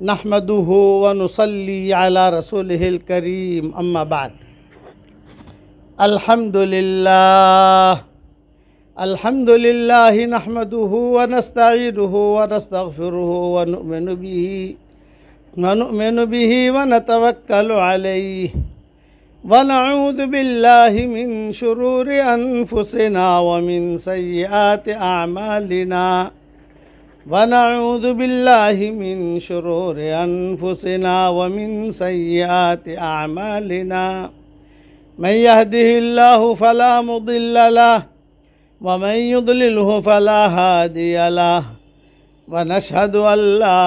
نحمده ونصلي على رسوله الكريم أما بعد الحمد لله الحمد لله نحمده ونستعيده ونستغفره ونؤمن به ونؤمن به ونتوكل عليه ونعوذ بالله من شرور أنفسنا ومن سيئات أعمالنا ونعوذ بالله من شرور أنفسنا ومن سيئات أعمالنا من يهده الله فلا مضل له ومن يضلله فلا هادي له ونشهد أن لا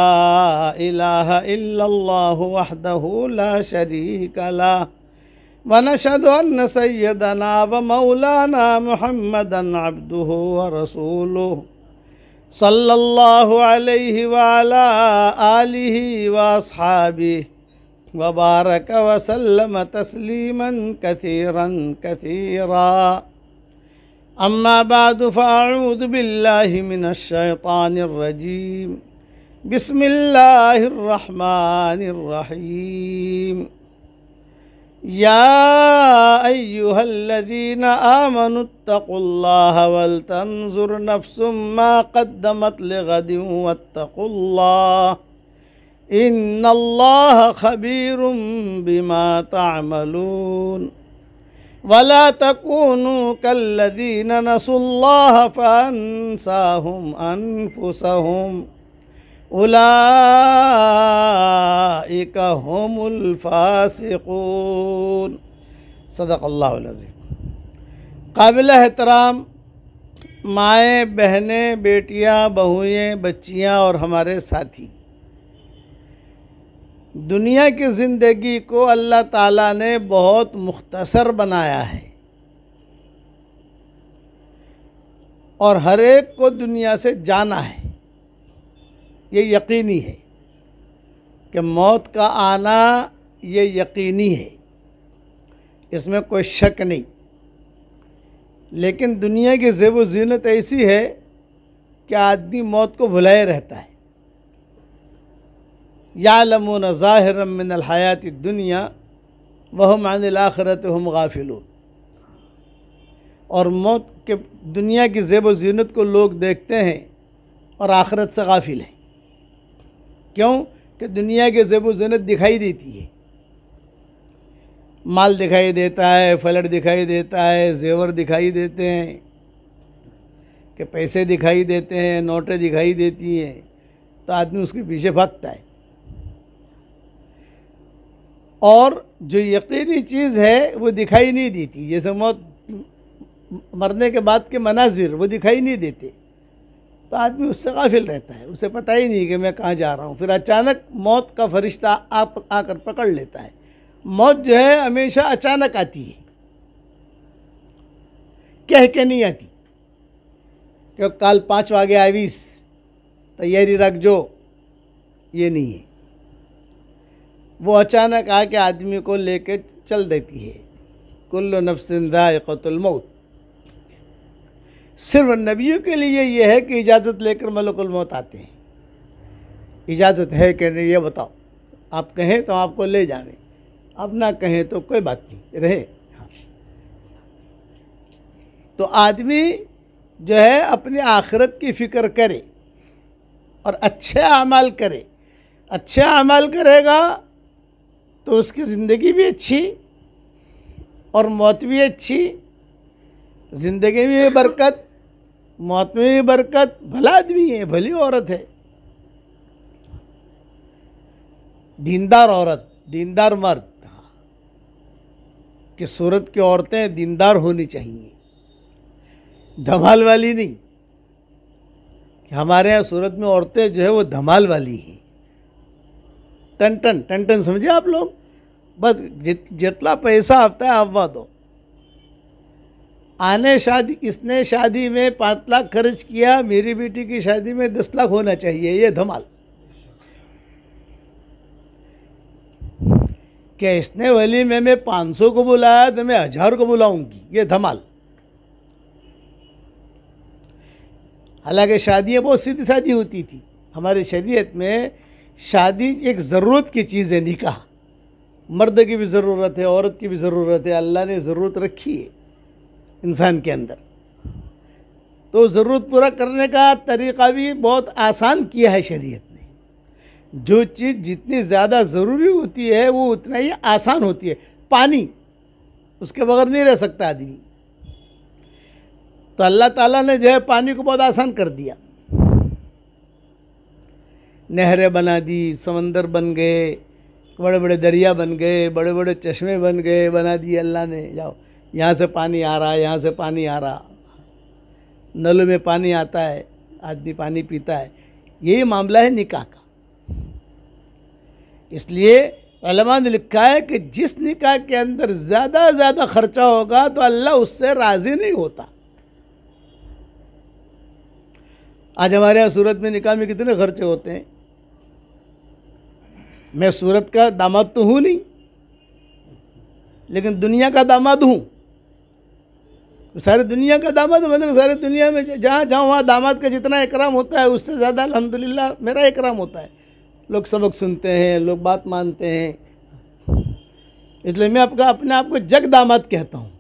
إله إلا الله وحده لا شريك له ونشهد أن سيدنا ومولانا محمدا عبده ورسوله صلى الله عليه وعلى آله وأصحابه وبارك وسلم تسليما كثيرا كثيرا أما بعد فأعوذ بالله من الشيطان الرجيم بسم الله الرحمن الرحيم या अय्युहल्लदीन आमनुत्तकुल्लाह वल्तंजुर नफ्सुम मा कद्दमत लिगदिन इन्नल्लाह खबीरुम बिमा तामलून वला तकूनु कल्लदीन नसुल्लाह फअनसाहुम अनफुसहुम उलाइक हुमुल सदक अल्लाह काबिल एहतराम माएँ बहनें बेटियाँ बहुएँ बच्चियाँ और हमारे साथी दुनिया की ज़िंदगी को अल्लाह ताला ने बहुत मुख्तसर बनाया है और हर एक को दुनिया से जाना है ये यकीनी है कि मौत का आना ये यकीनी है इसमें कोई शक नहीं लेकिन दुनिया की जेब जीनत ऐसी है कि आदमी मौत को भुलाए रहता है यालमून ज़ाहिर मिन हयात दुनिया वह मान आखरत हम गाफिल और मौत के दुनिया की जेब जीनत को लोग देखते हैं और आखरत से गाफिल हैं क्यों कि दुनिया के जेब जनत दिखाई देती है माल दिखाई देता है फलट दिखाई देता है जेवर दिखाई देते हैं कि पैसे दिखाई देते हैं नोटें दिखाई देती हैं तो आदमी उसके पीछे भागता है और जो यकीनी चीज़ है वो दिखाई नहीं देती जैसे मौत मरने के बाद के मनाजिर वो दिखाई नहीं देते तो आदमी उससे गाफिल रहता है उसे पता ही नहीं कि मैं कहाँ जा रहा हूँ फिर अचानक मौत का फरिश्ता आप आकर पकड़ लेता है मौत जो है हमेशा अचानक आती है कह के नहीं आती क्यों काल पाँच वागे आवीस तैयारी रख जो ये नहीं है वो अचानक आके आदमी को लेके चल देती है कुल्लो नफसिंदा कतुलमौत सिर्फ नबियों के लिए यह है कि इजाज़त लेकर मौत आते हैं इजाज़त है कि नहीं ये बताओ आप कहें तो आपको ले जा रहे आप ना कहें तो कोई बात नहीं रहे हाँ। तो आदमी जो है अपने आखिरत की फ़िक्र करे और अच्छे अमाल करे अच्छे अमाल करेगा तो उसकी ज़िंदगी भी अच्छी और मौत भी अच्छी ज़िंदगी में बरकत मौत में भी बरकत भला आदमी है भली औरत है दीनदार औरत दीनदार मर्द हाँ। कि सूरत की औरतें दीनदार होनी चाहिए धमाल वाली नहीं कि हमारे यहाँ सूरत में औरतें जो है वो धमाल वाली हैं टन टन टन टन समझे आप लोग बस जित जितना पैसा आता है आप दो आने शादी इसने शादी में पाँच लाख खर्च किया मेरी बेटी की शादी में दस लाख होना चाहिए ये धमाल क्या इसने वली में मैं पाँच सौ को बुलाया तो मैं हज़ार को बुलाऊंगी ये धमाल हालांकि शादियाँ बहुत सीधी शादी होती थी हमारे शरीयत में शादी एक ज़रूरत की चीज़ है निकाह मर्द की भी ज़रूरत है औरत की भी ज़रूरत है अल्लाह ने ज़रूरत रखी है इंसान के अंदर तो ज़रूरत पूरा करने का तरीक़ा भी बहुत आसान किया है शरीयत ने जो चीज़ जितनी ज़्यादा ज़रूरी होती है वो उतना ही आसान होती है पानी उसके बगैर नहीं रह सकता आदमी तो अल्लाह ताला ने जो है पानी को बहुत आसान कर दिया नहरें बना दी समंदर बन गए बड़े बड़े दरिया बन गए बड़े बड़े चश्मे बन गए बना दिए अल्लाह ने जाओ यहाँ से पानी आ रहा है यहाँ से पानी आ रहा नल में पानी आता है आदमी पानी पीता है यही मामला है निकाह का इसलिए अलमान ने लिखा है कि जिस निकाह के अंदर ज़्यादा ज़्यादा खर्चा होगा तो अल्लाह उससे राज़ी नहीं होता आज हमारे यहाँ सूरत में निकाह में कितने खर्चे होते हैं मैं सूरत का दामाद तो हूँ नहीं लेकिन दुनिया का दामाद हूँ सारी दुनिया का दामाद मतलब सारी दुनिया में जहाँ जहाँ वहाँ दामाद का जितना इकराम होता है उससे ज़्यादा अलहमदिल्ला मेरा इकराम होता है लोग सबक सुनते हैं लोग बात मानते हैं इसलिए मैं आपका अपने आप को जग दामाद कहता हूँ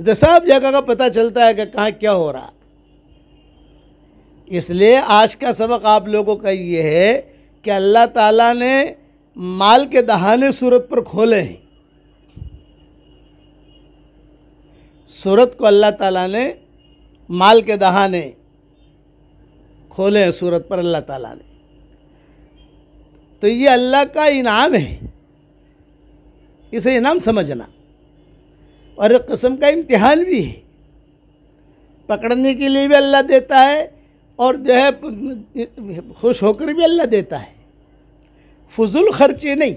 इसलिए सब जगह का पता चलता है कि कहाँ क्या हो रहा इसलिए आज का सबक आप लोगों का ये है कि अल्लाह ताला ने माल के दहाने सूरत पर खोले हैं सूरत को अल्लाह ताला ने माल के दहाने खोले हैं सूरत पर अल्लाह ताला ने तो ये अल्लाह का इनाम है इसे इनाम समझना और एक कस्म का इम्तिहान भी है पकड़ने के लिए भी अल्लाह देता है और जो है खुश होकर भी अल्लाह देता है फजूल खर्ची नहीं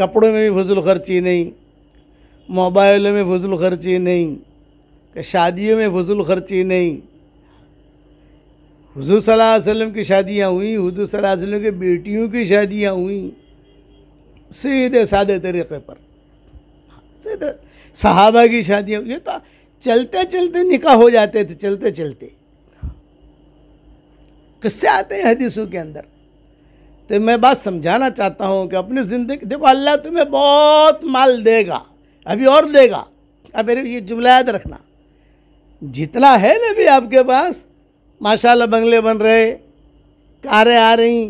कपड़ों में भी फजूल खर्ची नहीं मोबाइल में फजूल खर्ची नहीं शादियों में फजूल खर्ची नहीं हजू वसल्लम की शादियाँ हुई अलैहि वसल्लम की बेटियों की शादियाँ हुई सीधे सादे तरीक़े पर सीधे सहाबा की शादियाँ ये तो चलते चलते निकाह हो जाते थे चलते चलते किस्से आते हैं हदीसों के अंदर तो मैं बात समझाना चाहता हूँ कि अपनी ज़िंदगी देखो अल्लाह तुम्हें बहुत माल देगा अभी और देगा अब मेरे ये जुमला याद रखना जितना है ना अभी आपके पास माशाल्लाह बंगले बन रहे कारें आ रही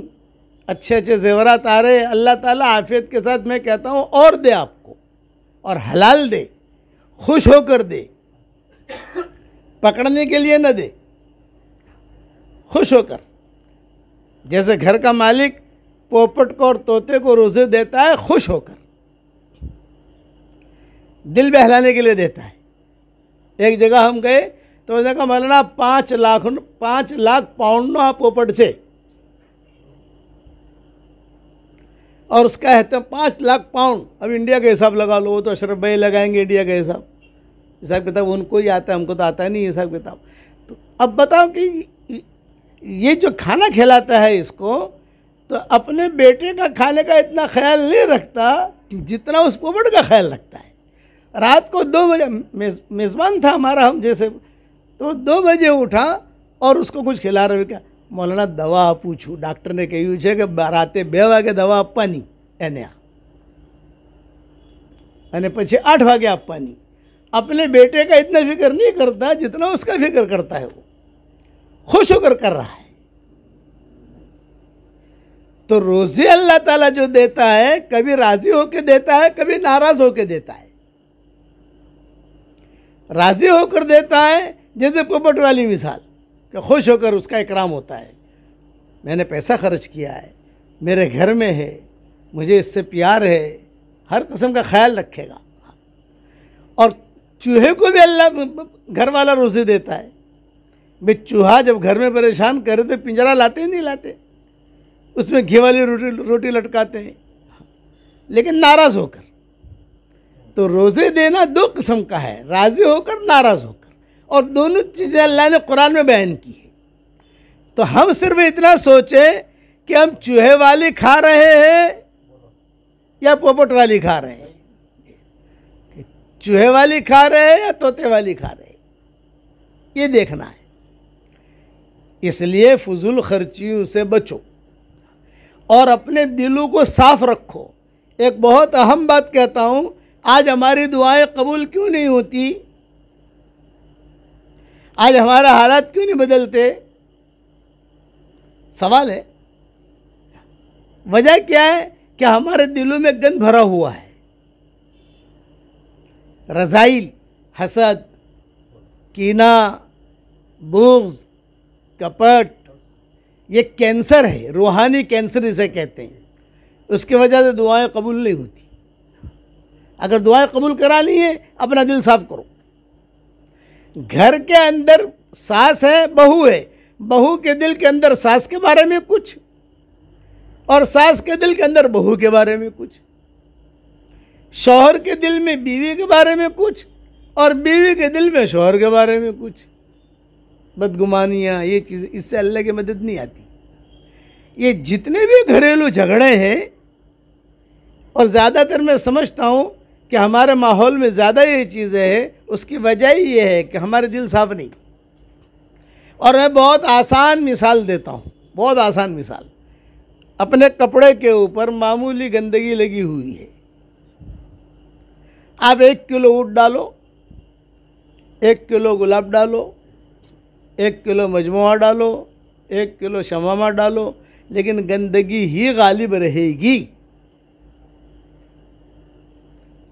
अच्छे अच्छे जेवरात आ रहे अल्लाह ताला आफियत के साथ मैं कहता हूँ और दे आपको और हलाल दे खुश होकर दे पकड़ने के लिए ना दे खुश होकर जैसे घर का मालिक पोपट को और तोते को रोज़े देता है खुश होकर दिल बहलाने के लिए देता है एक जगह हम गए तो उसने कहा मौलाना पाँच लाख पाँच लाख पाउंड नो आप ऊपर से और उसका कहते हैं पाँच लाख पाउंड अब इंडिया का हिसाब लगा लो वो तो अशरफ भाई लगाएंगे इंडिया का हिसाब हिसाब किताब उनको ही आता है हमको तो आता है नहीं हिसाब किताब तो अब बताओ कि ये जो खाना खिलाता है इसको तो अपने बेटे का खाने का इतना ख्याल नहीं रखता जितना उस पोपट का ख्याल रखता है रात को दो बजे मेज़बान था हमारा हम जैसे तो दो बजे उठा और उसको कुछ खिला रहे क्या मौलाना दवा पूछू डॉक्टर ने कहू कि કે बे वगे दवा દવા एने એને આ અને પછી આठ अपने बेटे का इतना फिक्र नहीं करता जितना उसका फिक्र करता है वो खुश होकर कर रहा है तो रोज़ी अल्लाह ताला जो देता है कभी राज़ी होकर देता है कभी नाराज़ होकर देता है राज़ी होकर देता है जैसे पोपट वाली मिसाल कि खुश होकर उसका इकराम होता है मैंने पैसा खर्च किया है मेरे घर में है मुझे इससे प्यार है हर कस्म का ख्याल रखेगा और चूहे को भी अल्लाह घर वाला रोज़ी देता है भाई चूहा जब घर में परेशान करे तो पिंजरा लाते ही नहीं लाते उसमें घी वाली रोटी रोटी लटकाते हैं लेकिन नाराज़ होकर तो रोज़े देना दो किस्म का है राज़ी होकर नाराज़ होकर और दोनों चीज़ें अल्लाह ने कुरान में बयान की है तो हम सिर्फ इतना सोचें कि हम चूहे वाली खा रहे हैं या पोपट वाली खा रहे हैं चूहे वाली खा रहे हैं या तोते वाली खा रहे हैं ये देखना है इसलिए फजूल खर्चियों से बचो और अपने दिलों को साफ रखो एक बहुत अहम बात कहता हूँ आज हमारी दुआएं कबूल क्यों नहीं होती आज हमारा हालात क्यों नहीं बदलते सवाल है वजह क्या है कि हमारे दिलों में गन भरा हुआ है रज़ाइल हसद कीना बोग्स कपट ये कैंसर है रूहानी कैंसर इसे कहते हैं उसकी वजह से दुआएं कबूल नहीं होती अगर दुआएं कबूल करा ली हैं अपना दिल साफ करो घर के अंदर सास है बहू है बहू के दिल के अंदर सास के बारे में कुछ और सास के दिल के अंदर बहू के बारे में कुछ शोहर के दिल में बीवी के बारे में कुछ और बीवी के दिल में शोहर के बारे में कुछ बदगुमानियाँ ये चीज़ इससे अल्लाह की मदद नहीं आती ये जितने भी घरेलू झगड़े हैं और ज़्यादातर मैं समझता हूँ कि हमारे माहौल में ज़्यादा ये चीज़ें हैं उसकी वजह ही ये है कि हमारे दिल साफ नहीं और मैं बहुत आसान मिसाल देता हूँ बहुत आसान मिसाल अपने कपड़े के ऊपर मामूली गंदगी लगी हुई है आप एक किलो ऊट डालो एक किलो गुलाब डालो एक किलो मजमुआ डालो एक किलो शमामा डालो लेकिन गंदगी ही गालिब रहेगी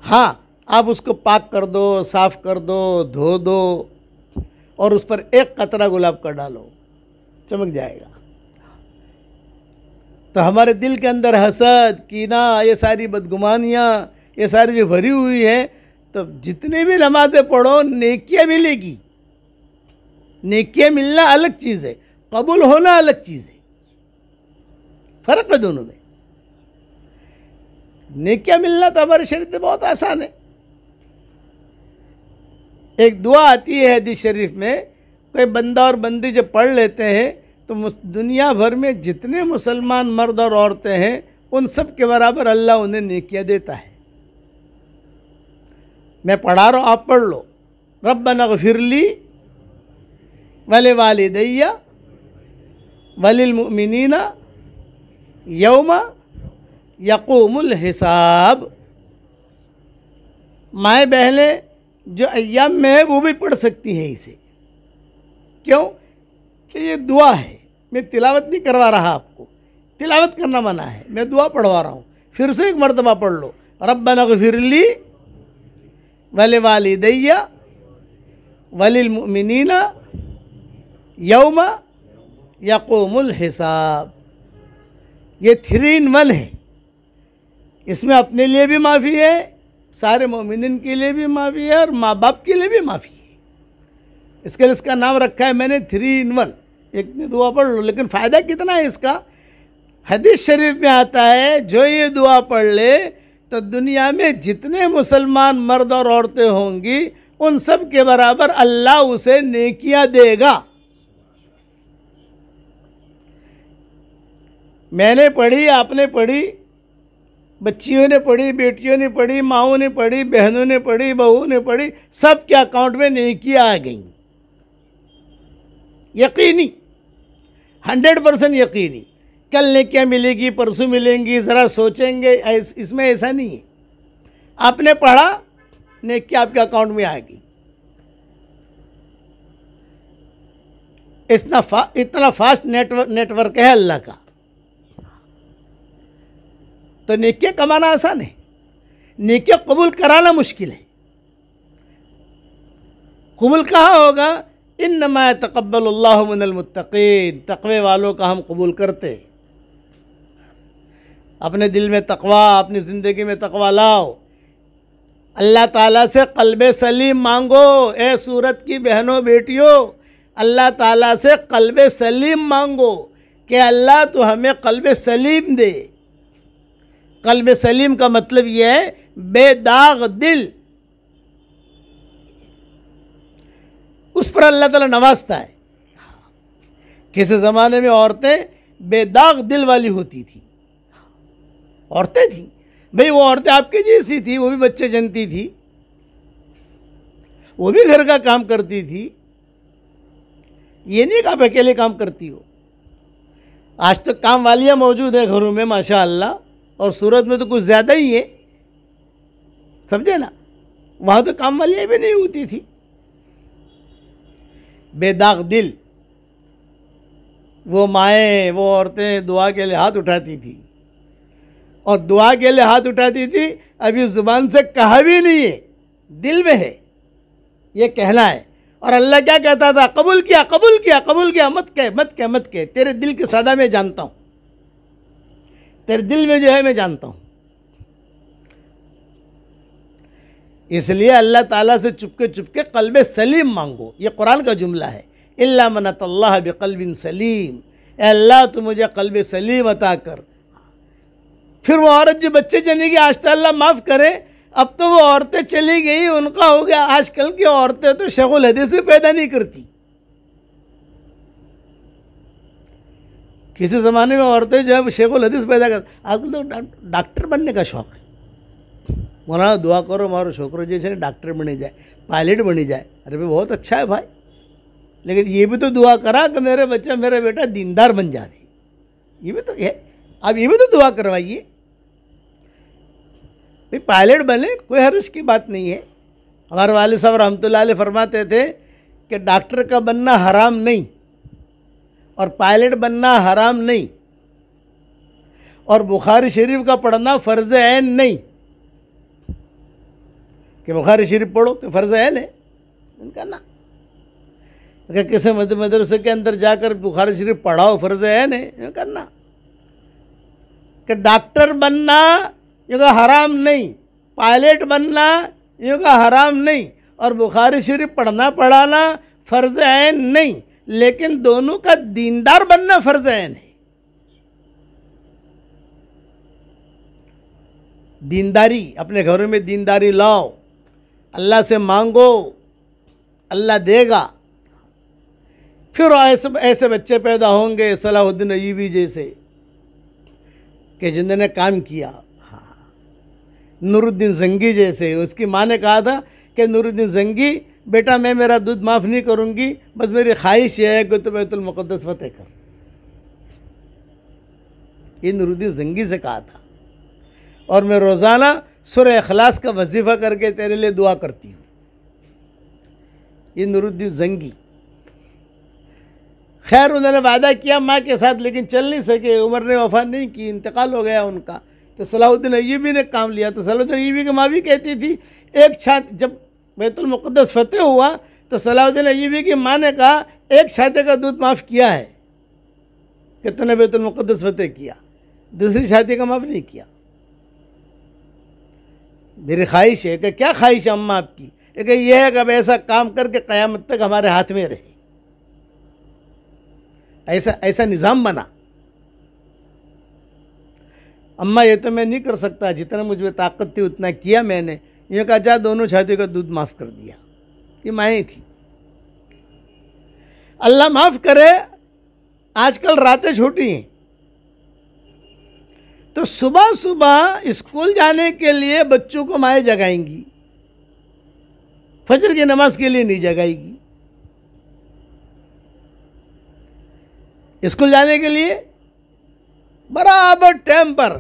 हाँ आप उसको पाक कर दो साफ़ कर दो धो दो और उस पर एक कतरा गुलाब का डालो चमक जाएगा तो हमारे दिल के अंदर हसद कीना ये सारी बदगुमानियाँ ये सारी जो भरी हुई हैं तो जितनी भी नमाज़ें पढ़ो नेकियाँ मिलेगी नेकियाँ मिलना अलग चीज़ है कबूल होना अलग चीज़ है फ़र्क है दोनों में नेकिया मिलना तो हमारे शरीर में बहुत आसान है एक दुआ आती है हदीस शरीफ में कोई बंदा और बंदी जब पढ़ लेते हैं तो दुनिया भर में जितने मुसलमान मर्द और औरतें हैं उन सब के बराबर अल्लाह उन्हें नेकिया देता है मैं पढ़ा रहा हूँ आप पढ़ लो रब नगफिरली वले वालदैया वलिलमिनना यौमा यकूमुल हिसाब माए बहले जो अयाम में है वो भी पढ़ सकती है इसे क्यों कि ये दुआ है मैं तिलावत नहीं करवा रहा आपको तिलावत करना मना है मैं दुआ पढ़वा रहा हूँ फिर से एक मरतबा पढ़ लो रब नगफिरली वले दैया वलिलमिनना यौम यकोमुल हिसाब ये थ्री इन वन है इसमें अपने लिए भी माफ़ी है सारे मोमिन के लिए भी माफ़ी है और माँ बाप के लिए भी माफ़ी है इसके लिए इसका नाम रखा है मैंने थ्री इन वन एक दुआ पढ़ लो लेकिन फ़ायदा कितना है इसका हदीस शरीफ में आता है जो ये दुआ पढ़ ले तो दुनिया में जितने मुसलमान मर्द और औरतें होंगी उन सब के बराबर अल्लाह उसे नेकियां देगा मैंने पढ़ी आपने पढ़ी बच्चियों ने पढ़ी बेटियों ने पढ़ी माओ ने पढ़ी बहनों ने पढ़ी बहू ने पढ़ी सब के अकाउंट में नेकियाँ आ गई यकीनी हंड्रेड परसेंट यकीनी कल नेकियाँ मिलेगी परसों मिलेंगी ज़रा सोचेंगे इसमें ऐसा नहीं है आपने पढ़ा नेकिया आपके अकाउंट में आ गई इतना फा, इतना फास्ट नेटवर्क नेटवर्क है अल्लाह का तो नेकिया कमाना आसान है नेकिया कबूल कराना मुश्किल है कबूल कहाँ होगा इन नमा तकबलमतकीन तकवे वालों का हम कबूल करते अपने दिल में तकवा अपनी ज़िंदगी में तकवा लाओ अल्लाह ताला से कलब सलीम मांगो ए सूरत की बहनों बेटियों अल्लाह ताला से कलब सलीम मांगो कि अल्लाह तो हमें कल्ब सलीम दे कल्ब सलीम का मतलब यह है बेदाग दिल उस पर अल्लाह ताला नवाजता है किसी ज़माने में औरतें बेदाग दिल वाली होती थी औरतें थी भाई वो औरतें आपके जैसी थी वो भी बच्चे जनती थी वो भी घर का काम करती थी ये नहीं कि आप अकेले काम करती हो आज तो काम वालियाँ मौजूद हैं घरों में माशा अल्लाह और सूरत में तो कुछ ज़्यादा ही है समझे ना वहाँ तो काम वाली भी नहीं होती थी बेदाग दिल वो माएँ वो औरतें दुआ के लिए हाथ उठाती थी और दुआ के लिए हाथ उठाती थी अभी ज़ुबान से कहा भी नहीं है दिल में है ये कहना है और अल्लाह क्या कहता था कबूल किया कबूल किया कबूल किया मत कह मत कह मत कह तेरे दिल के सदा मैं जानता हूँ तेरे दिल में जो है मैं जानता हूँ इसलिए अल्लाह ताला से चुपके चुपके कल्ब सलीम मांगो ये कुरान का जुमला है इल्ला मनत अल्लाह बेकलबिन सलीम अल्लाह तो मुझे कल्ब सलीम अता कर फिर वो औरत जो बच्चे जनेगी आज तो अल्लाह माफ़ करे अब तो वो औरतें चली गई उनका हो गया आजकल की औरतें तो शगुल हदीस भी पैदा नहीं करती किसी ज़माने में औरतें जो है शेख उल हदीस पैदा कर आजकल तो डॉक्टर बनने का शौक़ है मौलाना दुआ करो मारो छोकरो जैसे डॉक्टर बनी जाए पायलट बनी जाए अरे भाई बहुत अच्छा है भाई लेकिन ये भी तो दुआ करा कि मेरे बच्चा मेरा बेटा दीनदार बन रही ये भी तो है आप ये भी तो दुआ करवाइए भाई पायलट बने कोई हर की बात नहीं है हमारे वाले साहब रहमत फरमाते थे कि डॉक्टर का बनना हराम नहीं और पायलट बनना हराम नहीं और बुखारी शरीफ का पढ़ना फ़र्ज ऐन नहीं कि बुखारी शरीफ पढ़ो कि फ़र्ज ऐन है उनका ना कि किसी मदरसे के अंदर जाकर बुखारी शरीफ पढ़ाओ फ़र्ज ऐन है करना कि डॉक्टर बनना योगा का हराम नहीं पायलट बनना ये का हराम नहीं और बुखारी शरीफ पढ़ना पढ़ाना फ़र्ज ऐन नहीं लेकिन दोनों का दीनदार बनना फर्ज है नहीं दीनदारी अपने घरों में दीनदारी लाओ अल्लाह से मांगो अल्लाह देगा फिर ऐसे ऐसे बच्चे पैदा होंगे सलाहुद्दीन अयूबी जैसे कि जिन्होंने काम किया हाँ नूरुद्दीन जंगी जैसे उसकी माँ ने कहा था कि नूरुद्दीन जंगी बेटा मैं मेरा दूध माफ़ नहीं करूँगी बस मेरी ख्वाहिश यह है कि तो बैतुलमक़दस फतेह कर ये नूरुद्दीन जंगी से कहा था और मैं रोज़ाना सुर अखलास का वजीफ़ा करके तेरे लिए दुआ करती हूँ ये नूरुद्दीन जंगी खैर उन्होंने वादा किया माँ के साथ लेकिन चल नहीं सके उम्र ने वफा नहीं की इंतकाल हो गया उनका तो सलाहुद्दीन अयूबी ने काम लिया तो सलाहुद्दीन अयूबी की माँ भी कहती थी एक छात्र जब बैतुलमक़दस फतेह हुआ तो सलाहुद्दीन अजीबी की माँ ने कहा एक छाते का दूध माफ़ किया है कि तूने बैतुलमक़दस फतेह किया दूसरी छाती का माफ़ नहीं किया मेरी ख्वाहिश है कि क्या ख्वाहिश है अम्मा आपकी लेकिन यह है कि अब ऐसा काम करके क़यामत तक हमारे हाथ में रहे ऐसा ऐसा निज़ाम बना अम्मा ये तो मैं नहीं कर सकता जितना मुझ में ताकत थी उतना किया मैंने ये जा दोनों छाती का दूध माफ़ कर दिया ये माए थी अल्लाह माफ़ करे आजकल रातें छोटी हैं तो सुबह सुबह स्कूल जाने के लिए बच्चों को माए जगाएंगी फजर की नमाज के लिए नहीं जगाएगी स्कूल जाने के लिए बराबर टाइम पर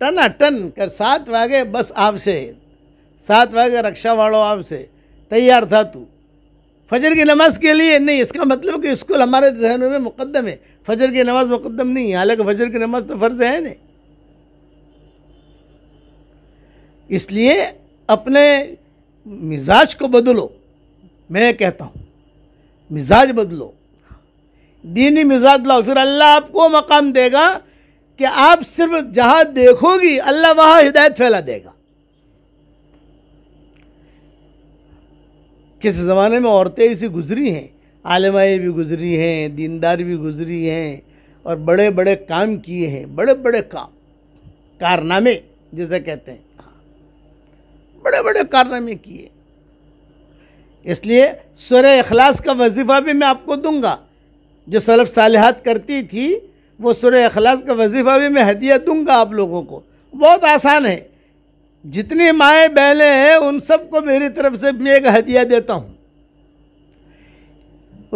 टना टन कर सात वागे बस आपसे सात वागे रक्षा वालों आपसे तैयार था तू फजर की नमाज़ के लिए नहीं इसका मतलब कि स्कूल हमारे जहन में मुकदम है फजर की नमाज़ मुकदम नहीं है हालांकि फजर की नमाज़ तो फ़र्ज़ है नहीं इसलिए अपने मिजाज को बदलो मैं कहता हूँ मिजाज बदलो दीनी मिजाज लाओ फिर अल्लाह आपको मकाम देगा कि आप सिर्फ जहाँ देखोगी अल्लाह वहाँ हिदायत फैला देगा किस ज़माने में औरतें ऐसी गुजरी हैं आलमाई भी गुजरी हैं दीनदार भी गुजरी हैं और बड़े बड़े काम किए हैं बड़े बड़े काम कारनामे जैसे कहते हैं हाँ। बड़े बड़े कारनामे किए इसलिए सर अखलास का वजीफ़ा भी मैं आपको दूंगा जो सलफ़ सालहत करती थी वो सुर अखलास का वजीफ़ा भी मैं हदिया दूंगा आप लोगों को बहुत आसान है जितनी माएँ बहनें हैं उन सबको मेरी तरफ से मैं एक हदिया देता हूँ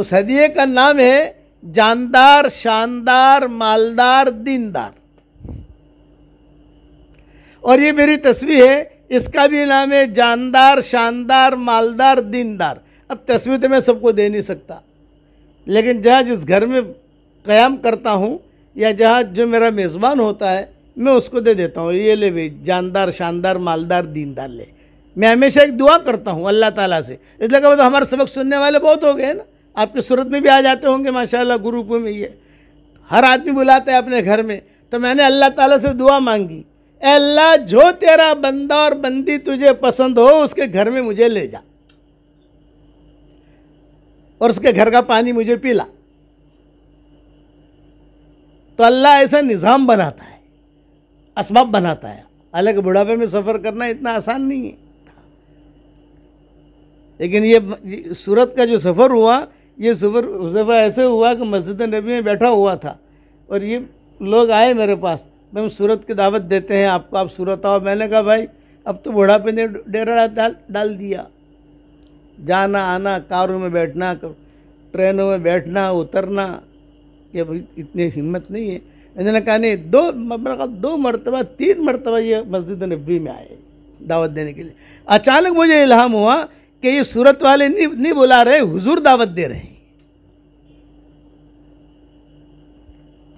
उस हदिये का नाम है जानदार शानदार मालदार दीनदार और ये मेरी तस्वीर है इसका भी नाम है जानदार शानदार मालदार दीनदार अब तस्वीर तो मैं सबको दे नहीं सकता लेकिन जहाँ जिस घर में क़याम करता हूँ या जहाँ जो मेरा मेज़बान होता है मैं उसको दे देता हूँ ये ले भाई जानदार शानदार मालदार दीनदार ले मैं हमेशा एक दुआ करता हूँ अल्लाह ताला से इसलिए कहा तो हमारे सबक सुनने वाले बहुत हो गए ना आपके सूरत में भी आ जाते होंगे माशाल्लाह ग्रुप में ये हर आदमी बुलाते हैं अपने घर में तो मैंने अल्लाह ताला से दुआ मांगी अल्लाह जो तेरा बंदा और बंदी तुझे पसंद हो उसके घर में मुझे ले जा और उसके घर का पानी मुझे पिला तो अल्लाह ऐसा निज़ाम बनाता है असबाब बनाता है अलग बुढ़ापे में सफ़र करना इतना आसान नहीं है लेकिन ये सूरत का जो सफ़र हुआ ये सफ़र सफ़र ऐसे हुआ कि मस्जिद नबी में बैठा हुआ था और ये लोग आए मेरे पास मैम सूरत की दावत देते हैं आपको आप सूरत आओ मैंने कहा भाई अब तो बुढ़ापे ने डेरा डाल डाल दिया जाना आना कारों में बैठना ट्रेनों में बैठना उतरना ये भाई इतनी हिम्मत नहीं है नहीं दो कहा दो मरतबा तीन मरतबा ये मस्जिद नबी में आए दावत देने के लिए अचानक मुझे इल्हाम हुआ कि ये सूरत वाले नहीं नहीं बुला रहे हुजूर दावत दे रहे हैं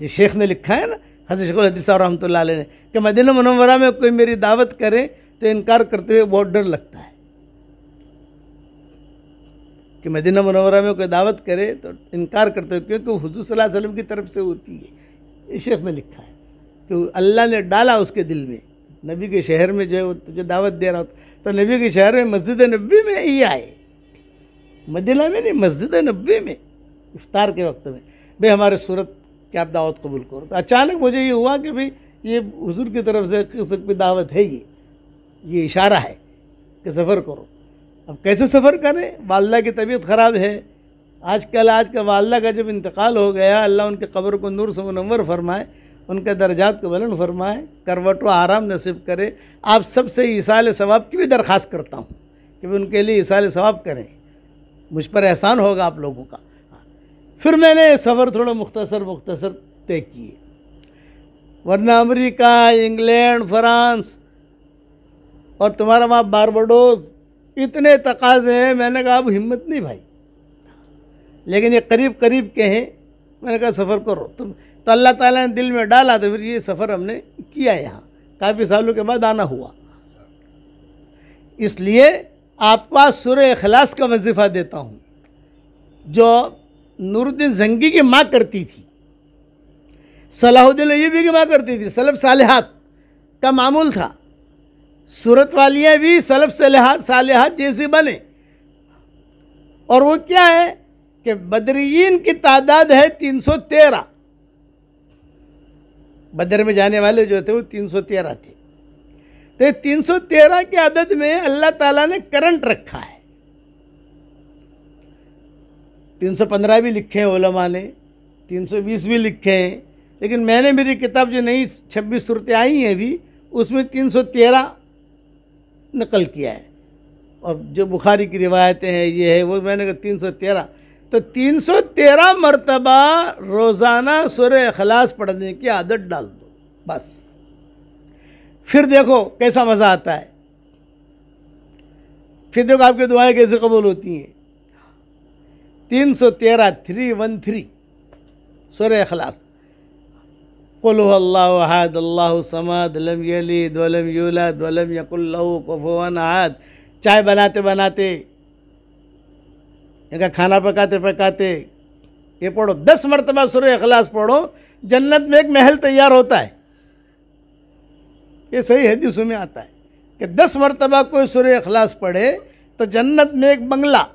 ये शेख ने लिखा है ना हजर शेख हदीस रहमत ने कि मदीना मनवरा में कोई मेरी दावत करे तो इनकार करते हुए बहुत डर लगता है कि मदीना मनवरा में कोई दावत करे तो इनकार करते हुए क्योंकि हजू सल्लल्लाहु अलैहि वसल्लम की तरफ से होती है शेख ने लिखा है तो अल्लाह ने डाला उसके दिल में नबी के शहर में जो है वो तुझे दावत दे रहा हो तो नबी के शहर में मस्जिद नबी में ही आए मदीना में नहीं मस्जिद नबी में इफ्तार के वक्त में भाई हमारे सूरत क्या आप दावत कबूल करो तो अचानक मुझे ये हुआ कि भाई ये हजूर की तरफ से किस्म की दावत है ये ये इशारा है कि सफ़र करो अब कैसे सफ़र करें वालदा की तबीयत ख़राब है आजकल आज का वालदा का जब इंतकाल हो गया अल्लाह उनके कब्र को नूर से मुनवर फरमाए उनके दर्जात को बलन फरमाए करवटो आराम नसीब करे आप सबसे इसाल सवाब की भी दरख्वास्त करता हूँ कि भी उनके लिए इसाल सवाब करें मुझ पर एहसान होगा आप लोगों का फिर मैंने सफ़र थोड़ा मुख्तसर मुख्तसर तय किए वरना अमरीका इंग्लैंड फ्रांस और तुम्हारा वहाँ बारबडोज इतने तकाजे हैं मैंने कहा अब हिम्मत नहीं भाई लेकिन ये करीब करीब के हैं मैंने कहा सफ़र करो तुम तो, तो अल्लाह ताला ने दिल में डाला तो फिर ये सफ़र हमने किया यहाँ काफ़ी सालों के बाद आना हुआ इसलिए आपको आज सुर अखलास का वजीफ़ा देता हूँ जो नूरुद्दीन जंगी की माँ करती थी सलाहुद्दीन भी की माँ करती थी सलफ़ सालहत का मामूल था सूरत वालियाँ भी सलफ़ सलहत सालहत जैसी बने और वो क्या है कि बदरीन की तादाद है 313 बदर में जाने वाले जो थे वो 313 थे तो सौ 313 के आदत में अल्लाह ताला ने करंट रखा है 315 भी लिखे हैं ओलमा ने 320 भी लिखे हैं लेकिन मैंने मेरी किताब जो नई छब्बीस सूरतें आई हैं अभी उसमें 313 नकल किया है और जो बुखारी की रिवायतें हैं ये है वो मैंने कहा तीन सौ तेरह तो 313 मरतबा रोज़ाना सुर अखलास पढ़ने की आदत डाल दो बस फिर देखो कैसा मज़ा आता है फिर देखो आपकी दुआएं कैसे कबूल होती हैं तीन सौ तेरह थ्री वन थ्री सुर अखलास कुल्लाद अल्लाह समाद लम यलीद यकुल्लू आद चाय बनाते बनाते इनका खाना पकाते पकाते ये पढ़ो दस मरतबा सुर अखलास पढ़ो जन्नत में एक महल तैयार होता है ये सही हदीसों में आता है कि दस मरतबा कोई सुर अखलास पढ़े तो जन्नत में एक बंगला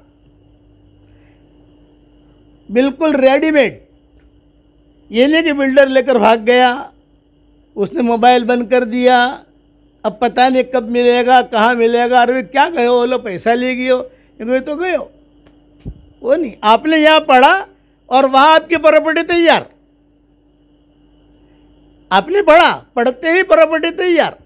बिल्कुल रेडीमेड ये नहीं कि बिल्डर लेकर भाग गया उसने मोबाइल बंद कर दिया अब पता नहीं कब मिलेगा कहाँ मिलेगा अरे क्या गए हो लो पैसा ले गए हो तो गए हो वो नहीं आपने यहाँ पढ़ा और वहाँ आपकी प्रॉपर्टी तैयार आपने पढ़ा पढ़ते ही प्रॉपर्टी तैयार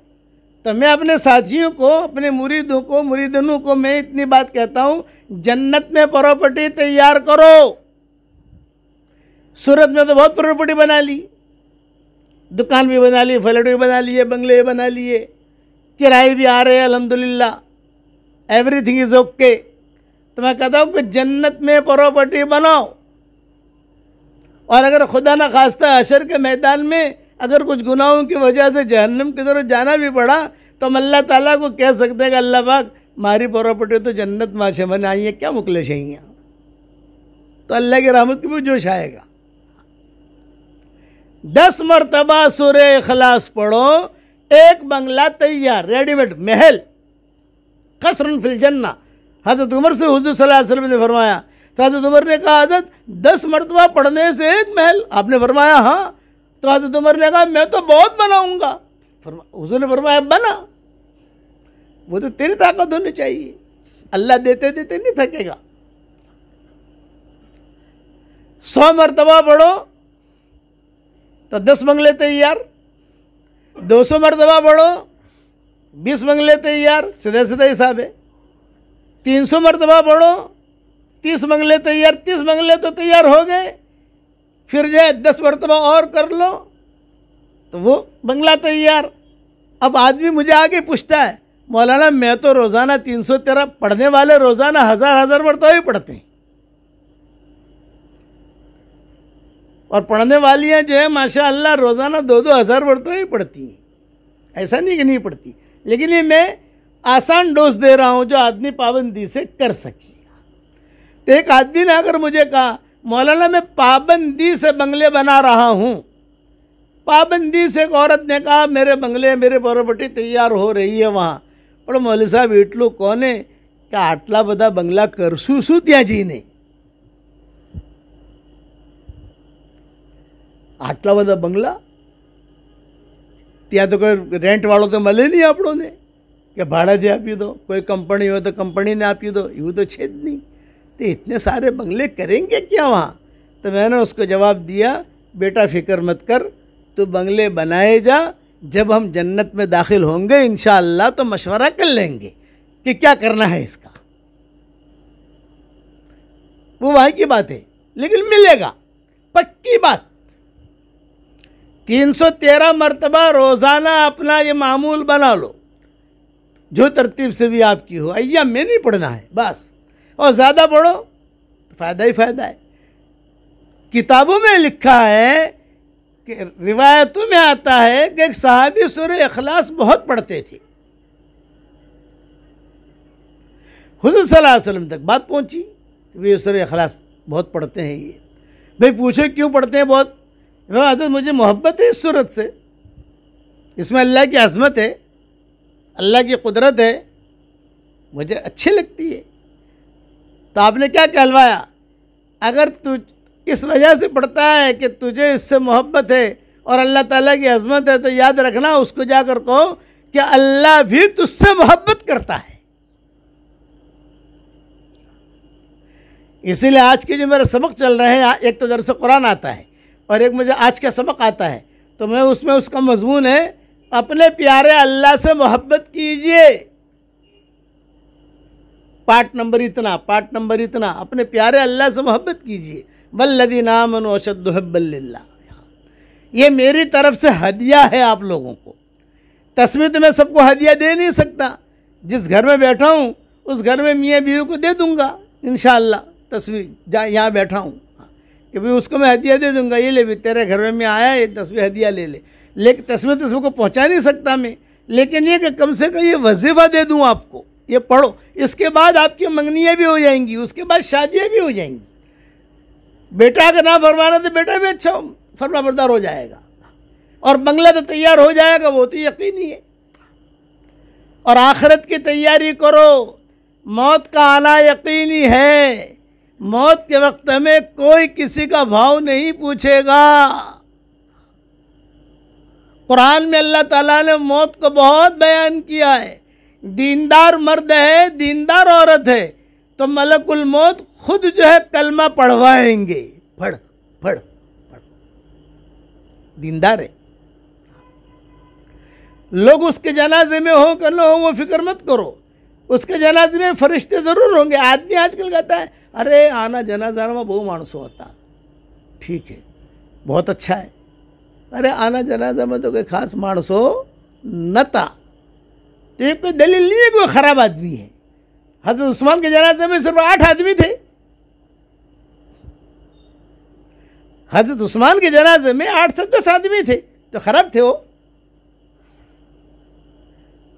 तो मैं अपने साथियों को अपने मुरीदों को मुरीदनों को मैं इतनी बात कहता हूँ जन्नत में प्रॉपर्टी तैयार करो सूरत में तो बहुत प्रॉपर्टी बना ली दुकान भी बना ली फ्लैट भी बना लिए बंगले भी बना लिए किराए भी आ रहे हैं अलहमदिल्ला एवरीथिंग इज़ ओके तो मैं कहता हूँ कि जन्नत में प्रॉपर्टी बनाओ और अगर खुदा न खास्ता अशर के मैदान में अगर कुछ गुनाहों की वजह से जहन्नम की तरफ जाना भी पड़ा तो हम अल्लाह ताला को कह सकते हैं कि अल्लाह पाक मारी प्रॉपर्टी तो जन्नत माँ से मन आई है क्या मुकलेश है यहाँ तो अल्लाह की रहमत की भी जोश आएगा दस मरतबा सुर अखलास पढ़ो एक बंगला तैयार रेडीमेड महल कसरन फिल जन्ना हजरत उमर से हजूर सल्लम ने फरमाया तो हजरत उमर ने कहा हजरत दस मरतबा पढ़ने से एक महल आपने फरमाया हाँ तो हजरत उमर ने कहा मैं तो बहुत बनाऊँगा हजूर ने फरमाया बना वो तो तेरी ताकत होनी चाहिए अल्लाह देते देते नहीं थकेगा सौ मरतबा पढ़ो तो दस मंग लेते यार दो सौ मरतबा पढ़ो बीस मंग लेते यार सीधे सीधे हिसाब है तीन सौ मरतबा पढ़ो तीस मंगले तैयार तीस मंगले तो तैयार हो गए फिर जाए दस मरतबा और कर लो तो वो बंगला तैयार अब आदमी मुझे आगे पूछता है मौलाना मैं तो रोज़ाना तीन सौ तेरह पढ़ने वाले रोज़ाना हज़ार हज़ार मरतबा तो ही पढ़ते हैं और पढ़ने वालियाँ जो है माशा रोज़ाना दो दो हज़ार मरतबा तो ही पढ़ती हैं ऐसा नहीं कि नहीं पढ़ती लेकिन ये मैं आसान डोज दे रहा हूँ जो आदमी पाबंदी से कर सके तो एक आदमी ने अगर मुझे कहा मौलाना मैं पाबंदी से बंगले बना रहा हूँ पाबंदी से एक औरत ने कहा मेरे बंगले मेरे प्रॉपर्टी तैयार हो रही है वहाँ પણ મૌલી સાહેબ એટલું કોને કે આટલા બધા બંગલા કરશું શું आटला જઈને बंगला त्या तो कोई रेंट वालों तो मले नहीं નહીં ने क्या કે ભાડેથી આપી दो कोई कंपनी हो तो कंपनी ने આપી दो यूँ तो छेद नहीं तो इतने सारे बंगले करेंगे क्या वहाँ तो मैंने उसको जवाब दिया बेटा फिक्र मत कर तो बंगले बनाए जा जब हम जन्नत में दाखिल होंगे इन तो मशवरा कर लेंगे कि क्या करना है इसका वो वहाँ की बात है लेकिन मिलेगा पक्की बात 313 मरतबा रोज़ाना अपना ये मामूल बना लो जो तरतीब से भी आपकी हो अय्या में नहीं पढ़ना है बस और ज़्यादा पढ़ो तो फ़ायदा ही फ़ायदा है किताबों में लिखा है कि रिवायतों में आता है कि एक साहबी सुर अखलास बहुत पढ़ते थे हजू वसल्लम तक बात पहुंची भाई सुर अखलास बहुत पढ़ते हैं ये भाई पूछो क्यों पढ़ते हैं बहुत हजरत मुझे मोहब्बत है इस सूरत से इसमें अल्लाह की अजमत है अल्लाह की कुदरत है मुझे अच्छी लगती है तो आपने क्या कहलवाया अगर तू इस वजह से पढ़ता है कि तुझे इससे मोहब्बत है और अल्लाह ताला की अजमत है तो याद रखना उसको जाकर कहो कि अल्लाह भी तुझसे मोहब्बत करता है इसीलिए आज के जो मेरे सबक चल रहे हैं एक तो दरस कुरान आता है और एक मुझे आज का सबक आता है तो मैं उसमें उसका मजमून है अपने प्यारे अल्लाह से मोहब्बत कीजिए पार्ट नंबर इतना पार्ट नंबर इतना अपने प्यारे अल्लाह से मोहब्बत कीजिए बल्लदी नाम अशदबल्ला ये मेरी तरफ से हदिया है आप लोगों को तस्वीर तो मैं सबको हदिया दे नहीं सकता जिस घर में बैठा हूँ उस घर में मियाँ बीवी को दे दूँगा इन तस्वीर जहाँ यहाँ बैठा हूँ हाँ, कि भाई उसको मैं हदिया दे दूँगा ये ले भी तेरे घर में मैं आया ये तस्वीर हदिया ले ले लेकिन तस्वीर तस्वीर तो को पहुंचा नहीं सकता मैं लेकिन ये कि कम से कम ये वजीफ़ा दे दूँ आपको ये पढ़ो इसके बाद आपकी मंगनियाँ भी हो जाएंगी उसके बाद शादियाँ भी हो जाएंगी बेटा का नाम फरमाना तो बेटा भी अच्छा फरमा बरदार हो जाएगा और बंगला तो तैयार हो जाएगा वो तो यकीन ही है और आखरत की तैयारी करो मौत का आना यकीनी है मौत के वक्त में कोई किसी का भाव नहीं पूछेगा कुरान में अल्लाह ताला ने मौत को बहुत बयान किया है दीनदार मर्द है दीनदार औरत है तो मलकुल मौत खुद जो है कलमा पढ़वाएंगे पढ़ पढ़ पढ़ दीनदार है लोग उसके जनाजे में हो कर लो हो वो फिक्र मत करो उसके जनाजे में फरिश्ते ज़रूर होंगे आदमी आजकल कहता है अरे आना जनाजा में बहु मानसो होता ठीक है बहुत अच्छा है अरे અરે में तो कोई खास ખાસ न था तो ये कोई दलील नहीं है कोई ख़राब आदमी है हजरत उस्मान के जनाजे में सिर्फ आठ आदमी थे हजरत उस्मान के जनाजे में आठ से दस आदमी थे तो ख़राब थे वो